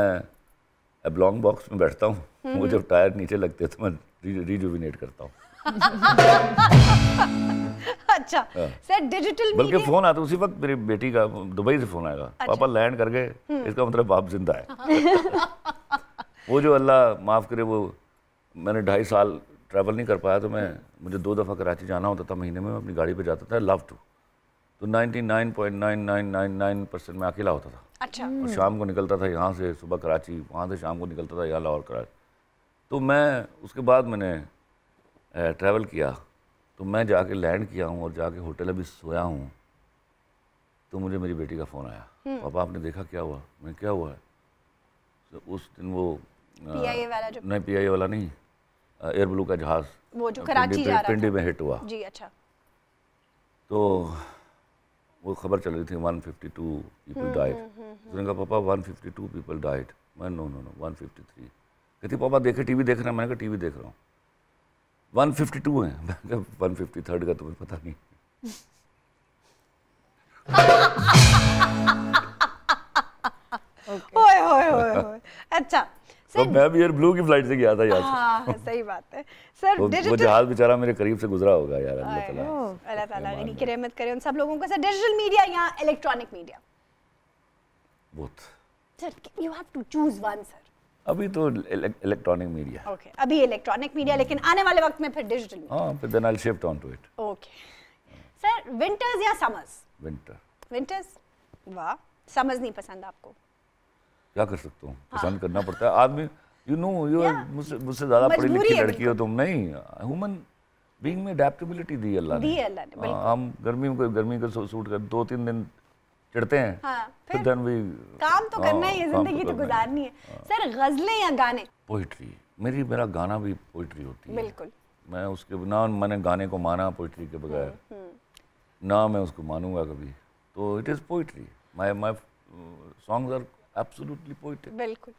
अब लॉन्ग बॉक्स में बैठता हूँ हम्म वो हम्म। जब टायर नीचे लगते तो मैं रिजुविनेट करता हूँ <laughs> अच्छा सर हाँ। डिजिटल बल्कि फोन आता उसी वक्त मेरी बेटी का दुबई से फोन आएगा अच्छा। पापा लैंड कर गए हम्म। इसका मतलब बाप जिंदा है <laughs> वो जो अल्लाह माफ़ करे वो मैंने ढाई साल ट्रैवल नहीं कर पाया तो मैं मुझे दो दफ़ा कराची जाना होता था महीने में अपनी गाड़ी पे जाता था लव टू तो nine nine nine nine point nine percent मैं अकेला होता था अच्छा और शाम को निकलता था यहाँ से सुबह कराची वहाँ से शाम को निकलता था यहाँ लाहौर कराची तो मैं उसके बाद मैंने ट्रैवल किया तो मैं जाके लैंड किया हूँ और जाके होटल अभी सोया हूँ तो मुझे मेरी बेटी का फ़ोन आया हम्म। पापा आपने देखा क्या हुआ मैं क्या हुआ है तो उस दिन वो पीआईए वाला जो नहीं पीआईए वाला नहीं एयर ब्लू का जहाज़ वो जो कराची पिंडी में हिट हुआ जी अच्छा तो वो खबर चल रही थी 152 पीपल डाइड उसने हम्म। कहा पापा 152 पीपल डाइड मैं नो नो नो 153 कहती पापा देखे टीवी देख रहे हैं मैंने कहा टीवी देख रहा हूँ 152 है मैं कहा वन फिफ्टी थर्ड का तुम्हें पता नहीं ओए होए होए अच्छा तो मैं भी एयर ब्लू की फ्लाइट से गया था यार हाँ, सही बात है सर तो डिजिटल... वो जहाज बेचारा मेरे करीब से गुजरा होगा यार अल्लाह ताला अल्लाह ताला इन्हीं की रहमत करे उन सब लोगों को सर डिजिटल मीडिया या electronic media both sir you have to choose one sir अभी तो इलेक्ट्रॉनिक मीडिया ओके अभी इलेक्ट्रॉनिक मीडिया लेकिन आने वाले वक्त में फिर डिजिटल हां फिर then I will shift on to it okay sir winters या समर्स विंटर विंटर्स वाह समर्स नहीं पसंद आपको क्या कर सकता हूँ हाँ। पसंद करना पड़ता है आदमी यू नो यू मुझसे मुझसे ज़्यादा पढ़ी लिखी लड़की हो तुम नहीं ह्यूमन बींग में अडेप्टेबिलिटी दी अल्लाह ने दी अल्लाह ने हाँ, हम गर्मी में गर्मी का सूट कर दो तीन दिन चढ़ते हैं हाँ, तो फिर देन वी काम तो करना ही है हाँ, जिंदगी तो, तो गुजारनी है सर गजलें या गाने पोइट्री मेरी मेरा गाना भी पोइट्री होती है बिल्कुल मैं उसके बिना मैंने गाने को माना पोइट्री के बगैर हम्म, हम्म। ना मैं उसको मानूंगा कभी तो it is poetry my my songs are absolutely poetic बिल्कुल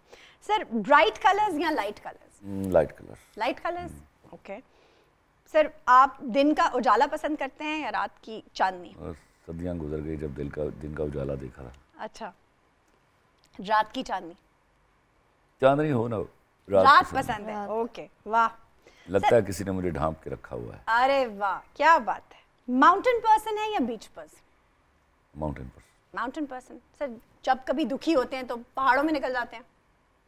सर ब्राइट कलर्स या light colours light colours light colours okay sir आप दिन का उजाला पसंद करते हैं या रात की चांदनी सदियां गुजर गई जब दिल का दिन का उजाला देखा था अच्छा रात की चांदनी चांदनी हो ना रात, रात पसंद, पसंद है ओके वाह लगता सर, है किसी ने मुझे ढांप के रखा हुआ है अरे वाह क्या बात है माउंटेन पर्सन है या beach person mountain person mountain person sir जब कभी दुखी होते हैं तो पहाड़ों में निकल जाते हैं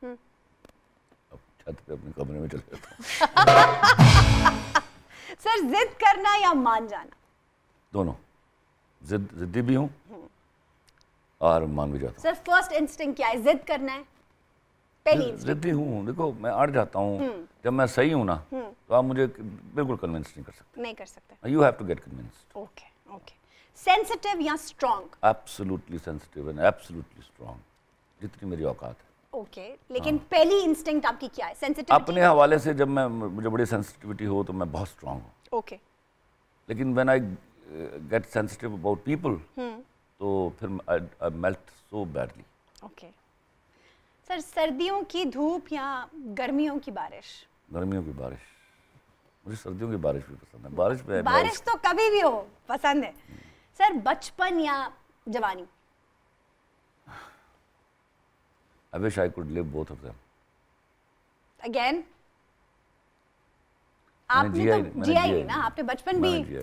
हम्म। अपने कमरे में चले जाता <laughs> सर जिद करना या मान जाना दोनों जिद जिद्दी भी हूँ हम्म। और मान भी जाता सर फर्स्ट इंस्टिंग क्या है जिद करना है पहली जिद्दी हूँ देखो मैं अड़ जाता हूँ हम्म। जब मैं सही हूँ ना तो आप मुझे बिल्कुल कन्विंस नहीं कर सकते नहीं कर सकते you have to get convince okay okay sensitive या strong absolutely sensitive and absolutely strong जितनी मेरी औकात है ओके okay, लेकिन हाँ। पहली इंस्टिंक्ट आपकी क्या है सेंसिटिविटी अपने हवाले से जब मैं मुझे बड़ी सेंसिटिविटी हो तो मैं बहुत स्ट्रांग हूँ ओके लेकिन when I get sensitive about people तो फिर I melt so badly okay sir सर्दियों की धूप या गर्मियों की बारिश गर्मियों की बारिश मुझे सर्दियों की बारिश भी पसंद है बारिश में बारिश तो कभी भी हो पसंद है हम्म। सर बचपन या जवानी I wish I could live both of them. Again? आपने तो जिया ही नहीं ना आपने बचपन भी मैंने जिया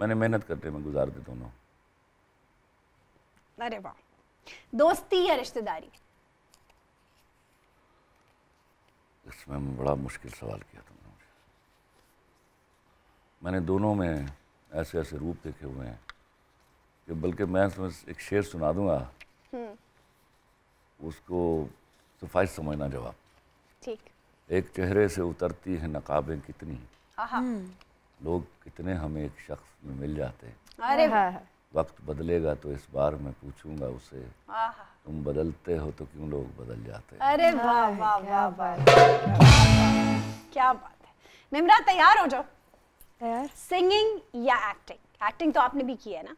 मैंने मेहनत करते मैं गुजार दे दोनों अरे वाह दोस्ती या रिश्तेदारी इसमें बड़ा मुश्किल सवाल किया तुमने मुझे मैंने दोनों में ऐसे ऐसे रूप देखे हुए हैं कि बल्कि मैं समझ एक शेर सुना दूंगा हम्म। उसको सफाइश समझना जवाब ठीक एक चेहरे से उतरती है नकाबें कितनी हम्म। लोग कितने हमें एक शख्स में मिल जाते हैं अरे हाँ, हाँ। वक्त बदलेगा तो इस बार मैं पूछूंगा उसे तुम बदलते हो तो क्यों लोग बदल जाते हैं अरे वाह वाह वाह बात क्या बात है निम्रा तैयार हो जाओ तैयार सिंगिंग या एक्टिंग एक्टिंग तो आपने भी की है ना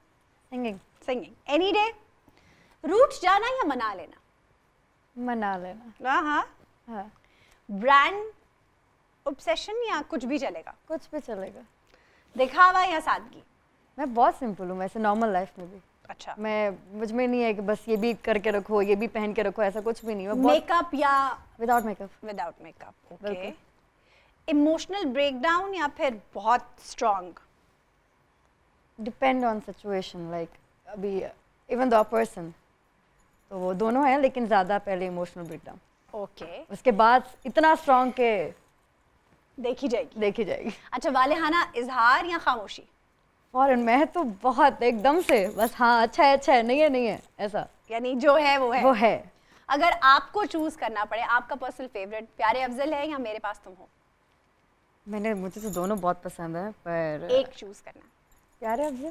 सिंगिंग सिंगिंग एनी डे रूट्स जाना या मना लेना मना लेना हाँ हाँ ब्रांड ऑब्सेशन या कुछ भी चलेगा कुछ भी चलेगा दिखावा या सादगी मैं बहुत सिंपल हूँ वैसे नॉर्मल लाइफ में भी अच्छा मैं मुझ में नहीं है कि बस ये भी करके रखो ये भी पहन के रखो ऐसा कुछ भी नहीं मैं मेकअप या without makeup without makeup okay emotional breakdown या फिर बहुत strong depend on situation like अभी इवन द पर्सन तो वो दोनों हैं लेकिन ज़्यादा पहले इमोशनल ब्रेकडाउन ओके उसके बाद इतना स्ट्रॉन्ग के देखी जाएगी देखी जाएगी अच्छा वालेहाना इजहार या खामोशी और मैं तो बहुत एकदम से बस हाँ अच्छा है अच्छा है नहीं है नहीं है ऐसा यानी जो है वो है वो है अगर आपको चूज करना पड़े आपका पर्सनल फेवरेट प्यारे अफजल है या मेरे पास तुम हो मैंने मुझे तो दोनों बहुत पसंद है पर एक चूज करना प्यार है अभी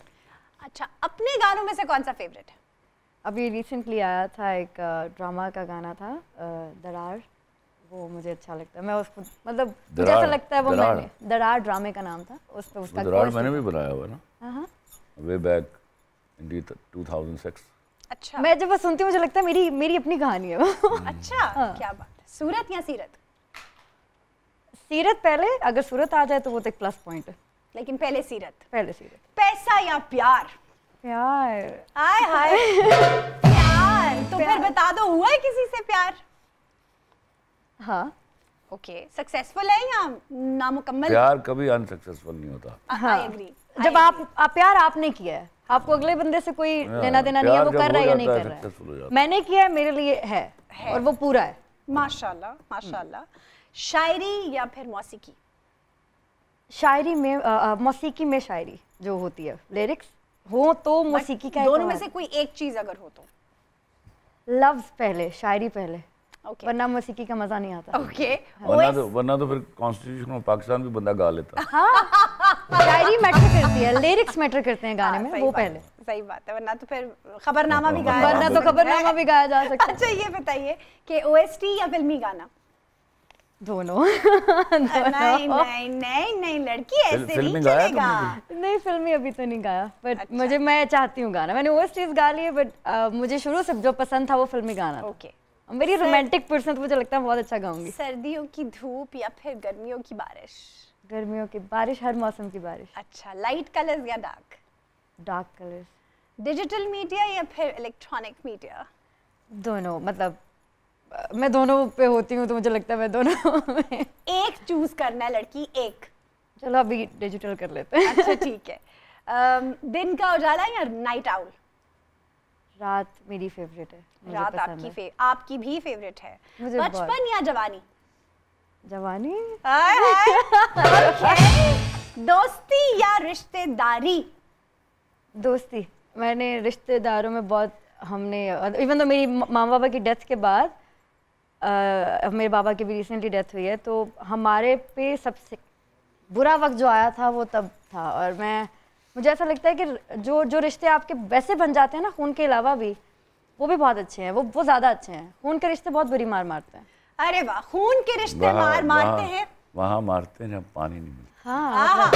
अच्छा अपने गानों में से कौन सा फेवरेट है अभी रिसेंटली आया था एक ड्रामा का गाना था दरार वो मुझे अच्छा लगता है मैं उसको मतलब जैसा लगता है वो दरार, मैंने दरार ड्रामे का नाम था उस पर उसका दरार मैंने भी बनाया हुआ ना वे बैक इन 2006 अच्छा मैं जब वो सुनती हूँ मुझे लगता है मेरी मेरी अपनी कहानी है वो अच्छा <laughs> हाँ। क्या बात है सूरत या सीरत सीरत पहले अगर सूरत आ जाए तो वो तो एक प्लस पॉइंट है लेकिन पहले सीरत पहले सीरत पैसा या प्यार प्यार आए हाय प्यार तो फिर बता दो हुआ है किसी से प्यार हाँ ओके सक्सेसफुल है या नामुकम्मल प्यार कभी अनसक्सेसफुल नहीं होता हाँ एग्री जब आप, आप प्यार आपने किया है आपको अगले बंदे से कोई हाँ, लेना देना नहीं है वो कर रहा है या नहीं कर रहा है मैंने किया है मेरे लिए है, है। और वो पूरा है माशाल्लाह माशाल्लाह शायरी या फिर मौसीकी शायरी में मौसीकी में शायरी जो होती है लिरिक्स हो तो मौसीकी का दोनों में से कोई एक चीज़ अगर हो तो लव्स पहले शायरी पहले ओके वरना मौसीकी का मजा नहीं आता ओके हाँ। वरना तो वरना तो फिर कॉन्स्टिट्यूशन ऑफ पाकिस्तान भी बंदा गा लेता <laughs> हां शायरी मैटर करती है लिरिक्स मैटर करते हैं गाने हाँ, में वो पहले सही बात है वरना तो फिर खबरनामा हाँ, भी गाया वरना तो खबरनामा भी गाया जा सकता है <laughs> अच्छा ये बताइए कि ओएसटी या फिल्मी गाना <laughs> दोनों नहीं नहीं नहीं ऐसे नहीं फिल्म अभी तो नहीं गाया बट अच्छा। मुझे मैं चाहती हूँ गाना मैंने वो चीज गा ली है बट मुझे शुरू से जो पसंद था वो फिल्मी गाना मेरी रोमांटिक पर्सन मुझे लगता है बहुत अच्छा गाऊंगी सर्दियों की धूप या फिर गर्मियों की बारिश गर्मियों की बारिश हर मौसम की बारिश अच्छा लाइट कलर्स या dark dark colours digital media या फिर इलेक्ट्रॉनिक मीडिया दोनों मतलब मैं दोनों पे होती हूँ तो मुझे लगता है मैं दोनों एक चूज करना है लड़की एक चलो अभी डिजिटल कर लेते हैं अच्छा ठीक है दिन का उजाला या नाइट आउल रात मेरी फेवरेट है रात आपकी है। आपकी भी फेवरेट है बचपन या जवानी जवानी आए, आए। दोस्ती या रिश्तेदारी दोस्ती मैंने रिश्तेदारों में बहुत हमने इवन तो मेरी माँ बाबा की डेथ के बाद मेरे बाबा की भी रिसेंटली डेथ हुई है तो हमारे पे सबसे बुरा वक्त जो आया था वो तब था और मैं मुझे ऐसा लगता है कि जो जो रिश्ते आपके वैसे बन जाते हैं ना खून के अलावा भी वो भी बहुत अच्छे हैं वो वो ज़्यादा अच्छे हैं खून के रिश्ते बहुत बुरी मार मारते हैं अरे वाह खून के रिश्ते मार मारते हैं वहाँ मारते हैं पानी नहीं मिलता हाँ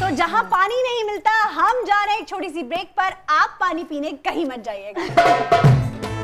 तो जहाँ पानी नहीं मिलता हम जा रहे हैं एक छोटी सी ब्रेक पर आप पानी पीने कहीं मत जाइएगा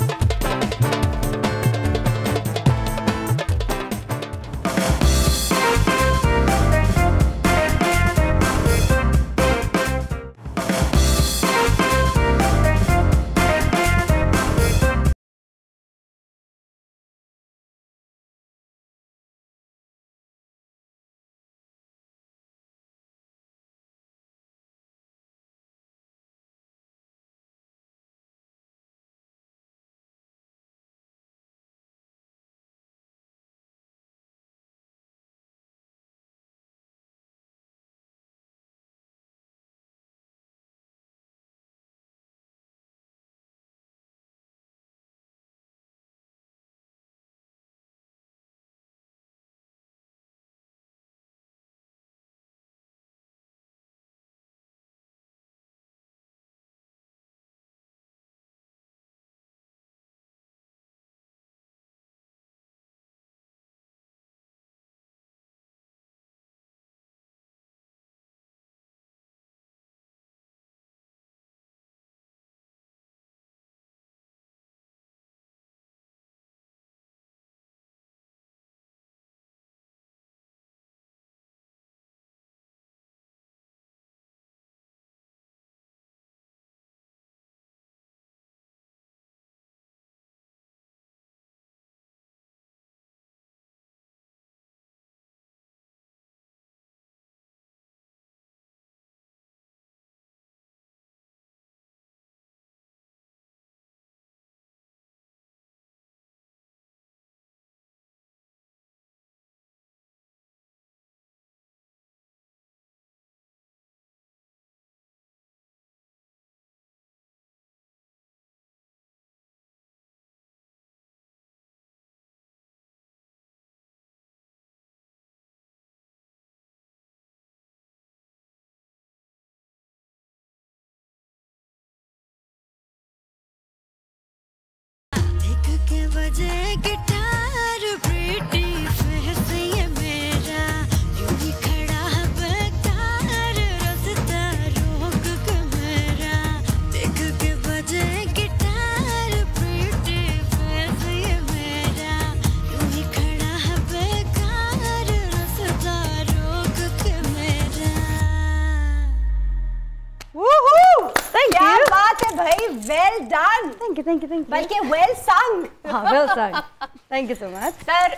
very well done. Thank you, thank you, thank you. बल्कि well sung. <laughs> हाँ, well sung. Thank you so much. Sir,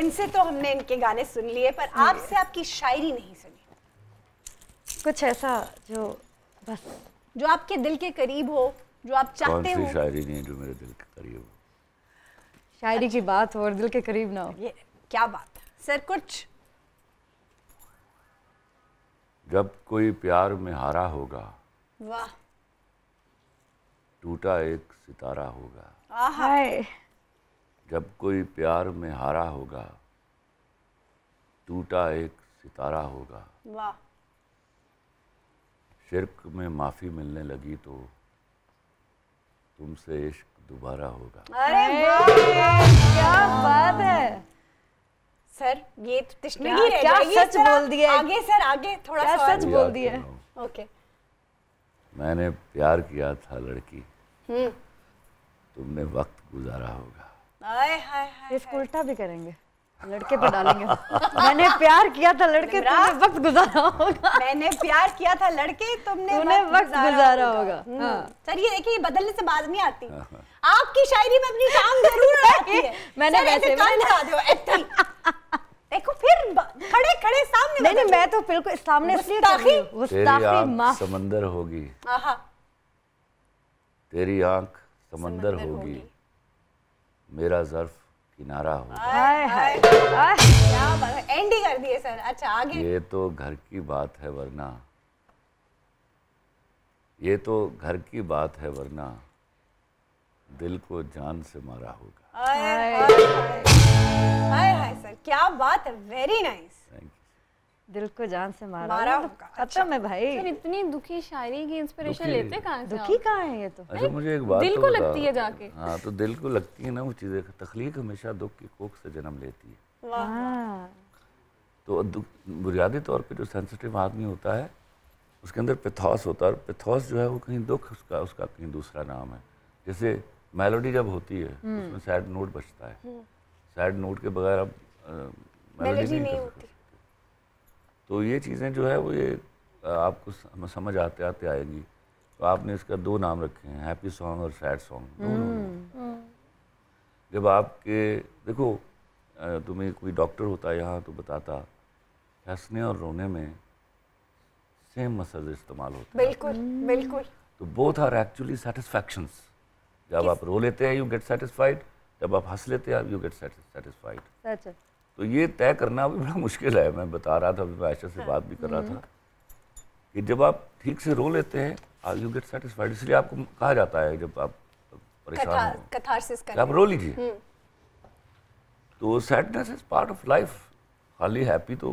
इनसे तो हमने इनके गाने सुन लिए, पर आपसे आपकी शायरी नहीं सुनी. कुछ ऐसा जो बस जो आपके दिल के करीब हो, जो आप चाहते हो. कौन सी शायरी नहीं जो मेरे दिल के करीब हो? शायरी की बात हो और दिल के करीब ना हो. ये क्या बात है? सर कुछ जब कोई प्यार में हारा होगा वाह टूटा एक सितारा होगा हाय जब कोई प्यार में हारा होगा टूटा एक सितारा होगा शिरक में माफ़ी मिलने लगी तो तुमसे इश्क दोबारा होगा अरे क्या बात है सर ये तो तिश्नगी रह जाएगी सच बोल दिया आगे सर आगे थोड़ा सच बोल दिया ओके मैंने प्यार किया था लड़की हम्म। तुमने वक्त गुजारा होगा हाय हाय इसको उल्टा भी करेंगे लड़के पर डालेंगे <laughs> मैंने प्यार किया था लड़के तुमने वक्त गुजारा होगा मैंने प्यार किया था लड़के तुमने तुमने वक्त गुजारा होगा सर हम्म। हाँ। ये देखिए बदलने से बाज नहीं आती हाँ, हाँ। आपकी शायरी में अपनी शाम जरूर है <laughs> मैंने वैसे देखो फिर खड़े खड़े सामने नहीं मैं तो बिल्कुल सामने इसलिए समंदर होगी तेरी आंख समंदर होगी मेरा जर्फ किनारा होगा एंड ही कर दिए सर अच्छा आगे ये तो घर की बात है वरना ये तो घर की बात है वरना दिल को जान से मारा होगा हाय हाय सर क्या बात है वेरी नाइस थैंक दिल को जान से मारा मारा खत्म अच्छा। है भाई सर इतनी दुखी शायरी की इंस्पिरेशन लेते कहां से दुखी कहाँ है ये तो अच्छा मुझे एक बात दिल तो को लगती है जाके हाँ तो दिल को लगती है ना वो चीज़ें तखलीक हमेशा दुख की कोख से जन्म लेती है हाँ। तो बुनियादी तौर पे जो सेंसिटिव आदमी होता है उसके अंदर पिथौस होता है और पिथौस जो है वो कहीं दुख उसका उसका कहीं दूसरा नाम है जैसे मेलोडी जब होती है हम्म। उसमें सैड नोट बचता है सैड हम्म। नोट के बगैर अब मेलोडी नहीं होती तो ये चीज़ें जो है वो ये आपको समझ आते आते आएगी तो आपने इसका दो नाम रखे हैं हैप्पी सॉन्ग और सैड सॉन्ग दोनों हम्म। हम्म। जब आपके देखो तुम्हें कोई डॉक्टर होता यहाँ तो बताता हंसने और रोने में सेम मसल इस्तेमाल होता बिल्कुल हम्म। बिल्कुल तो बोथ आर एक्चुअली सेटिस्फैक्शन जब आप रो लेते हैं यू गेट सेटिस्फाइड जब आप हंस लेते हैं यू गेट सेटिस्फाइड तो ये तय करना भी बड़ा मुश्किल है मैं बता रहा था अभी से बात भी कर रहा था हम्म। कि जब आप ठीक से रो लेते हैं आई यू गेट सेटिस्फाइड इसलिए आपको कहा जाता है जब आप परेशान हो आप रो लीजिए हम्म। तो sadness is part of life खाली हैप्पी तो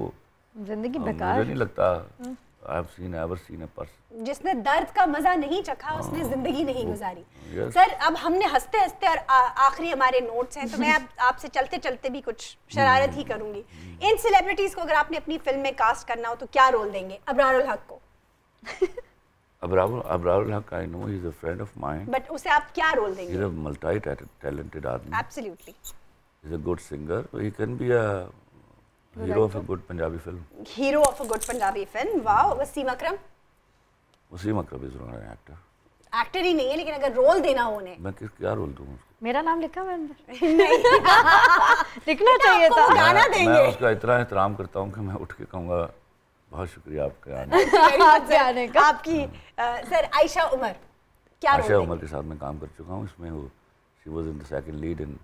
जिंदगी हाँ, बेकार नहीं लगता हम्म। I've seen, seen a person. जिसने दर्द का मजा नहीं चखा हाँ। उसने जिंदगी नहीं गुजारी yes. सर अब हमने हंसते हंसते और आखिरी हमारे नोट्स हैं तो मैं आप <laughs> आपसे चलते चलते भी कुछ शरारत ही करूंगी hmm. इन सेलिब्रिटीज को अगर आपने अपनी फिल्म में कास्ट करना हो तो क्या रोल देंगे अबरारुल हक को <laughs> Abrarul Abrarul Haq I know is a friend of mine but उसे आप क्या रोल देंगे इज अ मल्टी टैलेंटेड आदमी absolutely is a good singer he can be a hero of a good Punjabi film hero of a good Punjabi film wow Wasim Akram Wasim Akram is not an actor actor ही नहीं है लेकिन अगर रोल देना हो उन्हें मैं क्या रोल दूं मेरा नाम लिखा हुआ अंदर <laughs> <laughs> लिखना <laughs> चाहिए था गाना देंगे मैं उसका इतना एहतराम करता हूँ कि मैं उठ के कहूँगा बहुत शुक्रिया आपके आने आपके आने का आपकी हम्म। सर आयशा उमर क्या आयशा उमर के साथ मैं काम कर चुका हूँ इसमें वो she was in the second lead in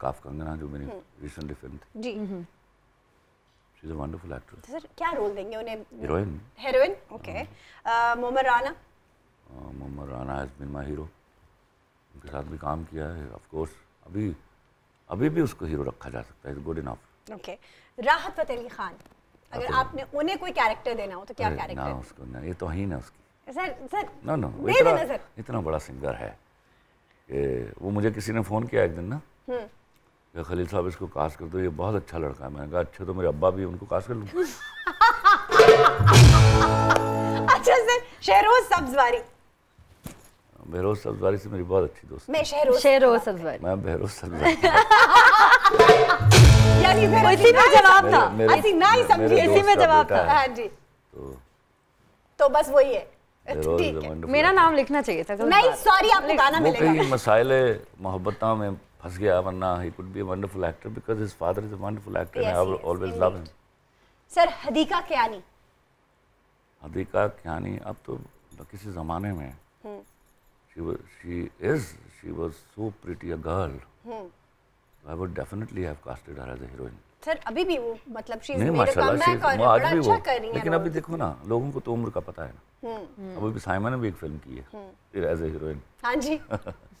काफ कंगना जो मेरी रिसेंटली फिल्म हम्म। थी जी हम्म। She is a wonderful actress sir क्या रोल देंगे उन्हें heroine heroine okay Moammar Rana Mohammad Rana has been my hero उनके साथ भी काम किया है ऑफ कोर्स अभी अभी भी उसको हीरो रखा जा सकता है गुड इनफ ओके राहत फतेह अली खान अगर आपने उन्हें कोई कैरेक्टर देना हो तो क्या कैरेक्टर ना उसको ना ये तो ही ना उसकी सर सर नो नो इतना, इतना बड़ा सिंगर है वो मुझे किसी ने फ़ोन किया एक दिन ना hmm. कि खलील साहब इसको कास्ट कर दो ये बहुत अच्छा लड़का है मैंने कहा अच्छा तो मेरे अब्बा भी उनको कास्ट कर लूँ <laughs> अच्छा सर शहरोज सब्जवारी बहरोज सब्जवारी से मेरी बहुत अच्छी दोस्त मैं शहरोज शहरोज सब्जवारी मैं बहरोज सब्जवारी <laughs> यानी इसी में जवाब था ऐसी ना ही समझी इसी में जवाब था हां जी तो, तो बस वही है मेरा नाम लिखना चाहिए था नहीं सॉरी आपको गाना मिलेगा मसाइले मोहब्बतों में फंस गया वरना he could be a wonderful actor because his father is a wonderful actor and I always love him sir Hadiqa Kiani Hadiqa Kiani अब तो किसी ज़माने में she was she is she was so pretty a girl I would definitely have casted her as a heroine sir अभी भी वो मतलब she is made a comeback और बड़ा अच्छा कर रही है लेकिन अभी देखो ना लोगों को तो उम्र का पता है ना हम्म। अभी भी साइमन ने भी एक फिल्म की है एज अ हीरोइन हां जी <laughs>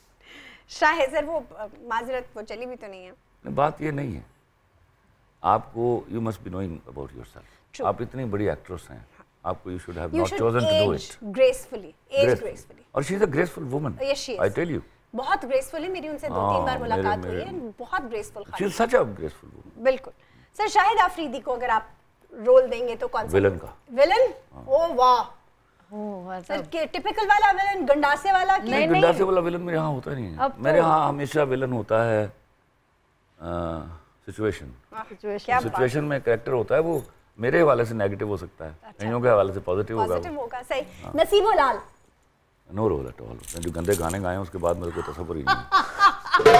शाह सर वो माजरत वो चली भी तो नहीं है बात ये नहीं है आपको you must be knowing about yourself आप इतनी बड़ी एक्ट्रेस हैं हाँ। आपको you should have not chosen to do it gracefully age gracefully और she is a graceful woman yes she I tell you बहुत ग्रेसफुली मेरी उनसे दो तीन हाँ, बार मुलाकात हुई है बहुत graceful she is such a graceful woman बिल्कुल सर शाहिद अफरीदी को अगर आप रोल देंगे तो कौन सा विलन का विलन हाँ। ओ वाह टिपिकल वाला विलन गंडासे वाला नहीं गंडासे वाला विलन मेरे यहाँ होता नहीं है मेरे तो- यहाँ हमेशा विलन होता है सिचुएशन सिचुएशन हाँ, में कैरेक्टर होता है वो मेरे से नेगेटिव हो सकता है अच्छा। के से पॉजिटिव होगा सही हाँ। Naseebo Lal no role at all जो गंदे गाने गाए उसके बाद मेरे को तस्वर ही नहीं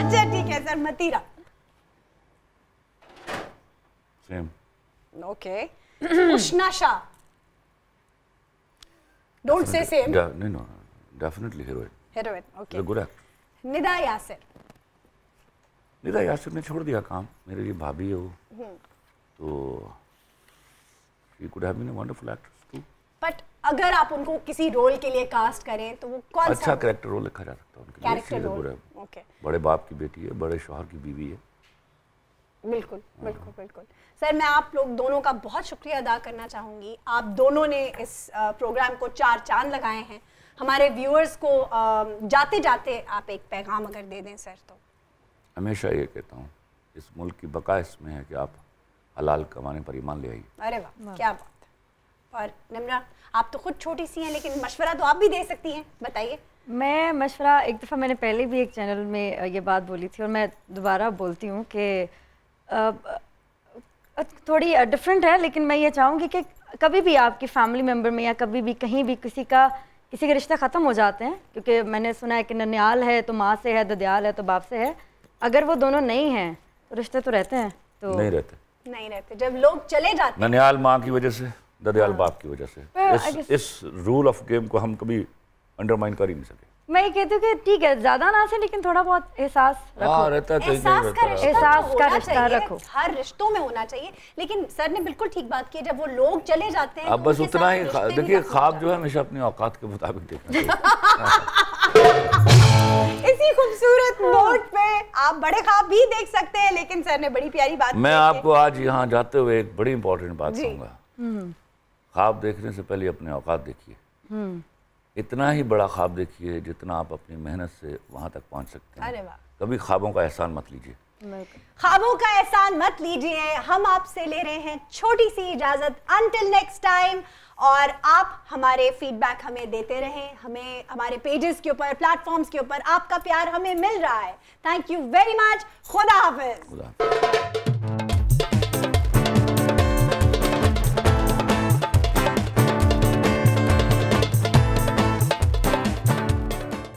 <laughs> अच्छा ठीक है sir Mathira same okay <clears throat> Ushna Shah Don't say same. Yeah, no, no. Definitely heroine. Heroine, okay. good actor. Nida Nida Yasir ने छोड़ दिया काम मेरे लिए भाभी है वो हम्म। तो could have been wonderful actress too but अगर आप उनको किसी रोल के लिए कास्ट करें तो वो कौन अच्छा सा अच्छा कैरेक्टर रोल लिखा जा सकता है उनके लिए बड़े बाप की बेटी है बड़े शोहर की बीवी है बिल्कुल बिल्कुल बिल्कुल सर मैं आप लोग दोनों का बहुत शुक्रिया अदा करना चाहूँगी आप दोनों ने इस प्रोग्राम को चार चांद लगाए हैं हमारे व्यूअर्स को जाते जाते आप एक पैगाम अगर दे दें सर तो हमेशा ये कहता हूँ इस मुल्क की बका इसमें है कि आप हलाल कमाने पर ईमान ले आइए अरे वाह क्या बात और निम्रा आप तो खुद छोटी सी हैं लेकिन मशवरा तो आप भी दे सकती हैं बताइए मैं मशवरा एक दफ़ा मैंने पहले भी एक चैनल में ये बात बोली थी और मैं दोबारा बोलती हूँ कि थोड़ी डिफरेंट है लेकिन मैं ये चाहूँगी कि कभी भी आपकी फैमिली मेम्बर में या कभी भी कहीं भी किसी का किसी के रिश्ता ख़त्म हो जाते हैं क्योंकि मैंने सुना है कि ननियाल है तो माँ से है ददयाल है तो बाप से है अगर वो दोनों नहीं हैं तो रिश्ते तो रहते हैं तो नहीं रहते नहीं रहते जब लोग चले जाते ननियाल माँ की वजह से ददयाल हाँ। बाप की वजह से इस, इस रूल ऑफ गेम को हम कभी अंडरमाइन कर ही नहीं सके मैं ये कहती हूँ कि ठीक है ज्यादा ना से लेकिन थोड़ा बहुत एहसास हाँ, रखो तो एहसास का रिश्ता तो रखो हर रिश्तों में होना चाहिए लेकिन सर ने बिल्कुल ठीक बात की जब वो लोग चले जाते हैं अब बस उतना ही देखिए ख्वाब जो है हमेशा अपने औकात के मुताबिक देखना <laughs> इसी खूबसूरत नोट पे आप बड़े ख्वाब भी देख सकते हैं लेकिन सर ने बड़ी प्यारी बात मैं आपको आज यहाँ जाते हुए एक बड़ी इम्पोर्टेंट बात कहूँगा ख्वाब देखने से पहले अपने औकात देखिए हम्म। इतना ही बड़ा ख्वाब देखिए जितना आप अपनी मेहनत से वहाँ तक पहुँच सकते हैं अरे वाह कभी ख्वाबों का एहसान मत लीजिए ख्वाबों का एहसान मत लीजिए हम आपसे ले रहे हैं छोटी सी इजाजत अनटिल नेक्स्ट टाइम और आप हमारे फीडबैक हमें देते रहें हमें हमारे पेजेस के ऊपर प्लेटफॉर्म्स के ऊपर आपका प्यार हमें मिल रहा है थैंक यू वेरी मच खुदा हाफिज खुदा।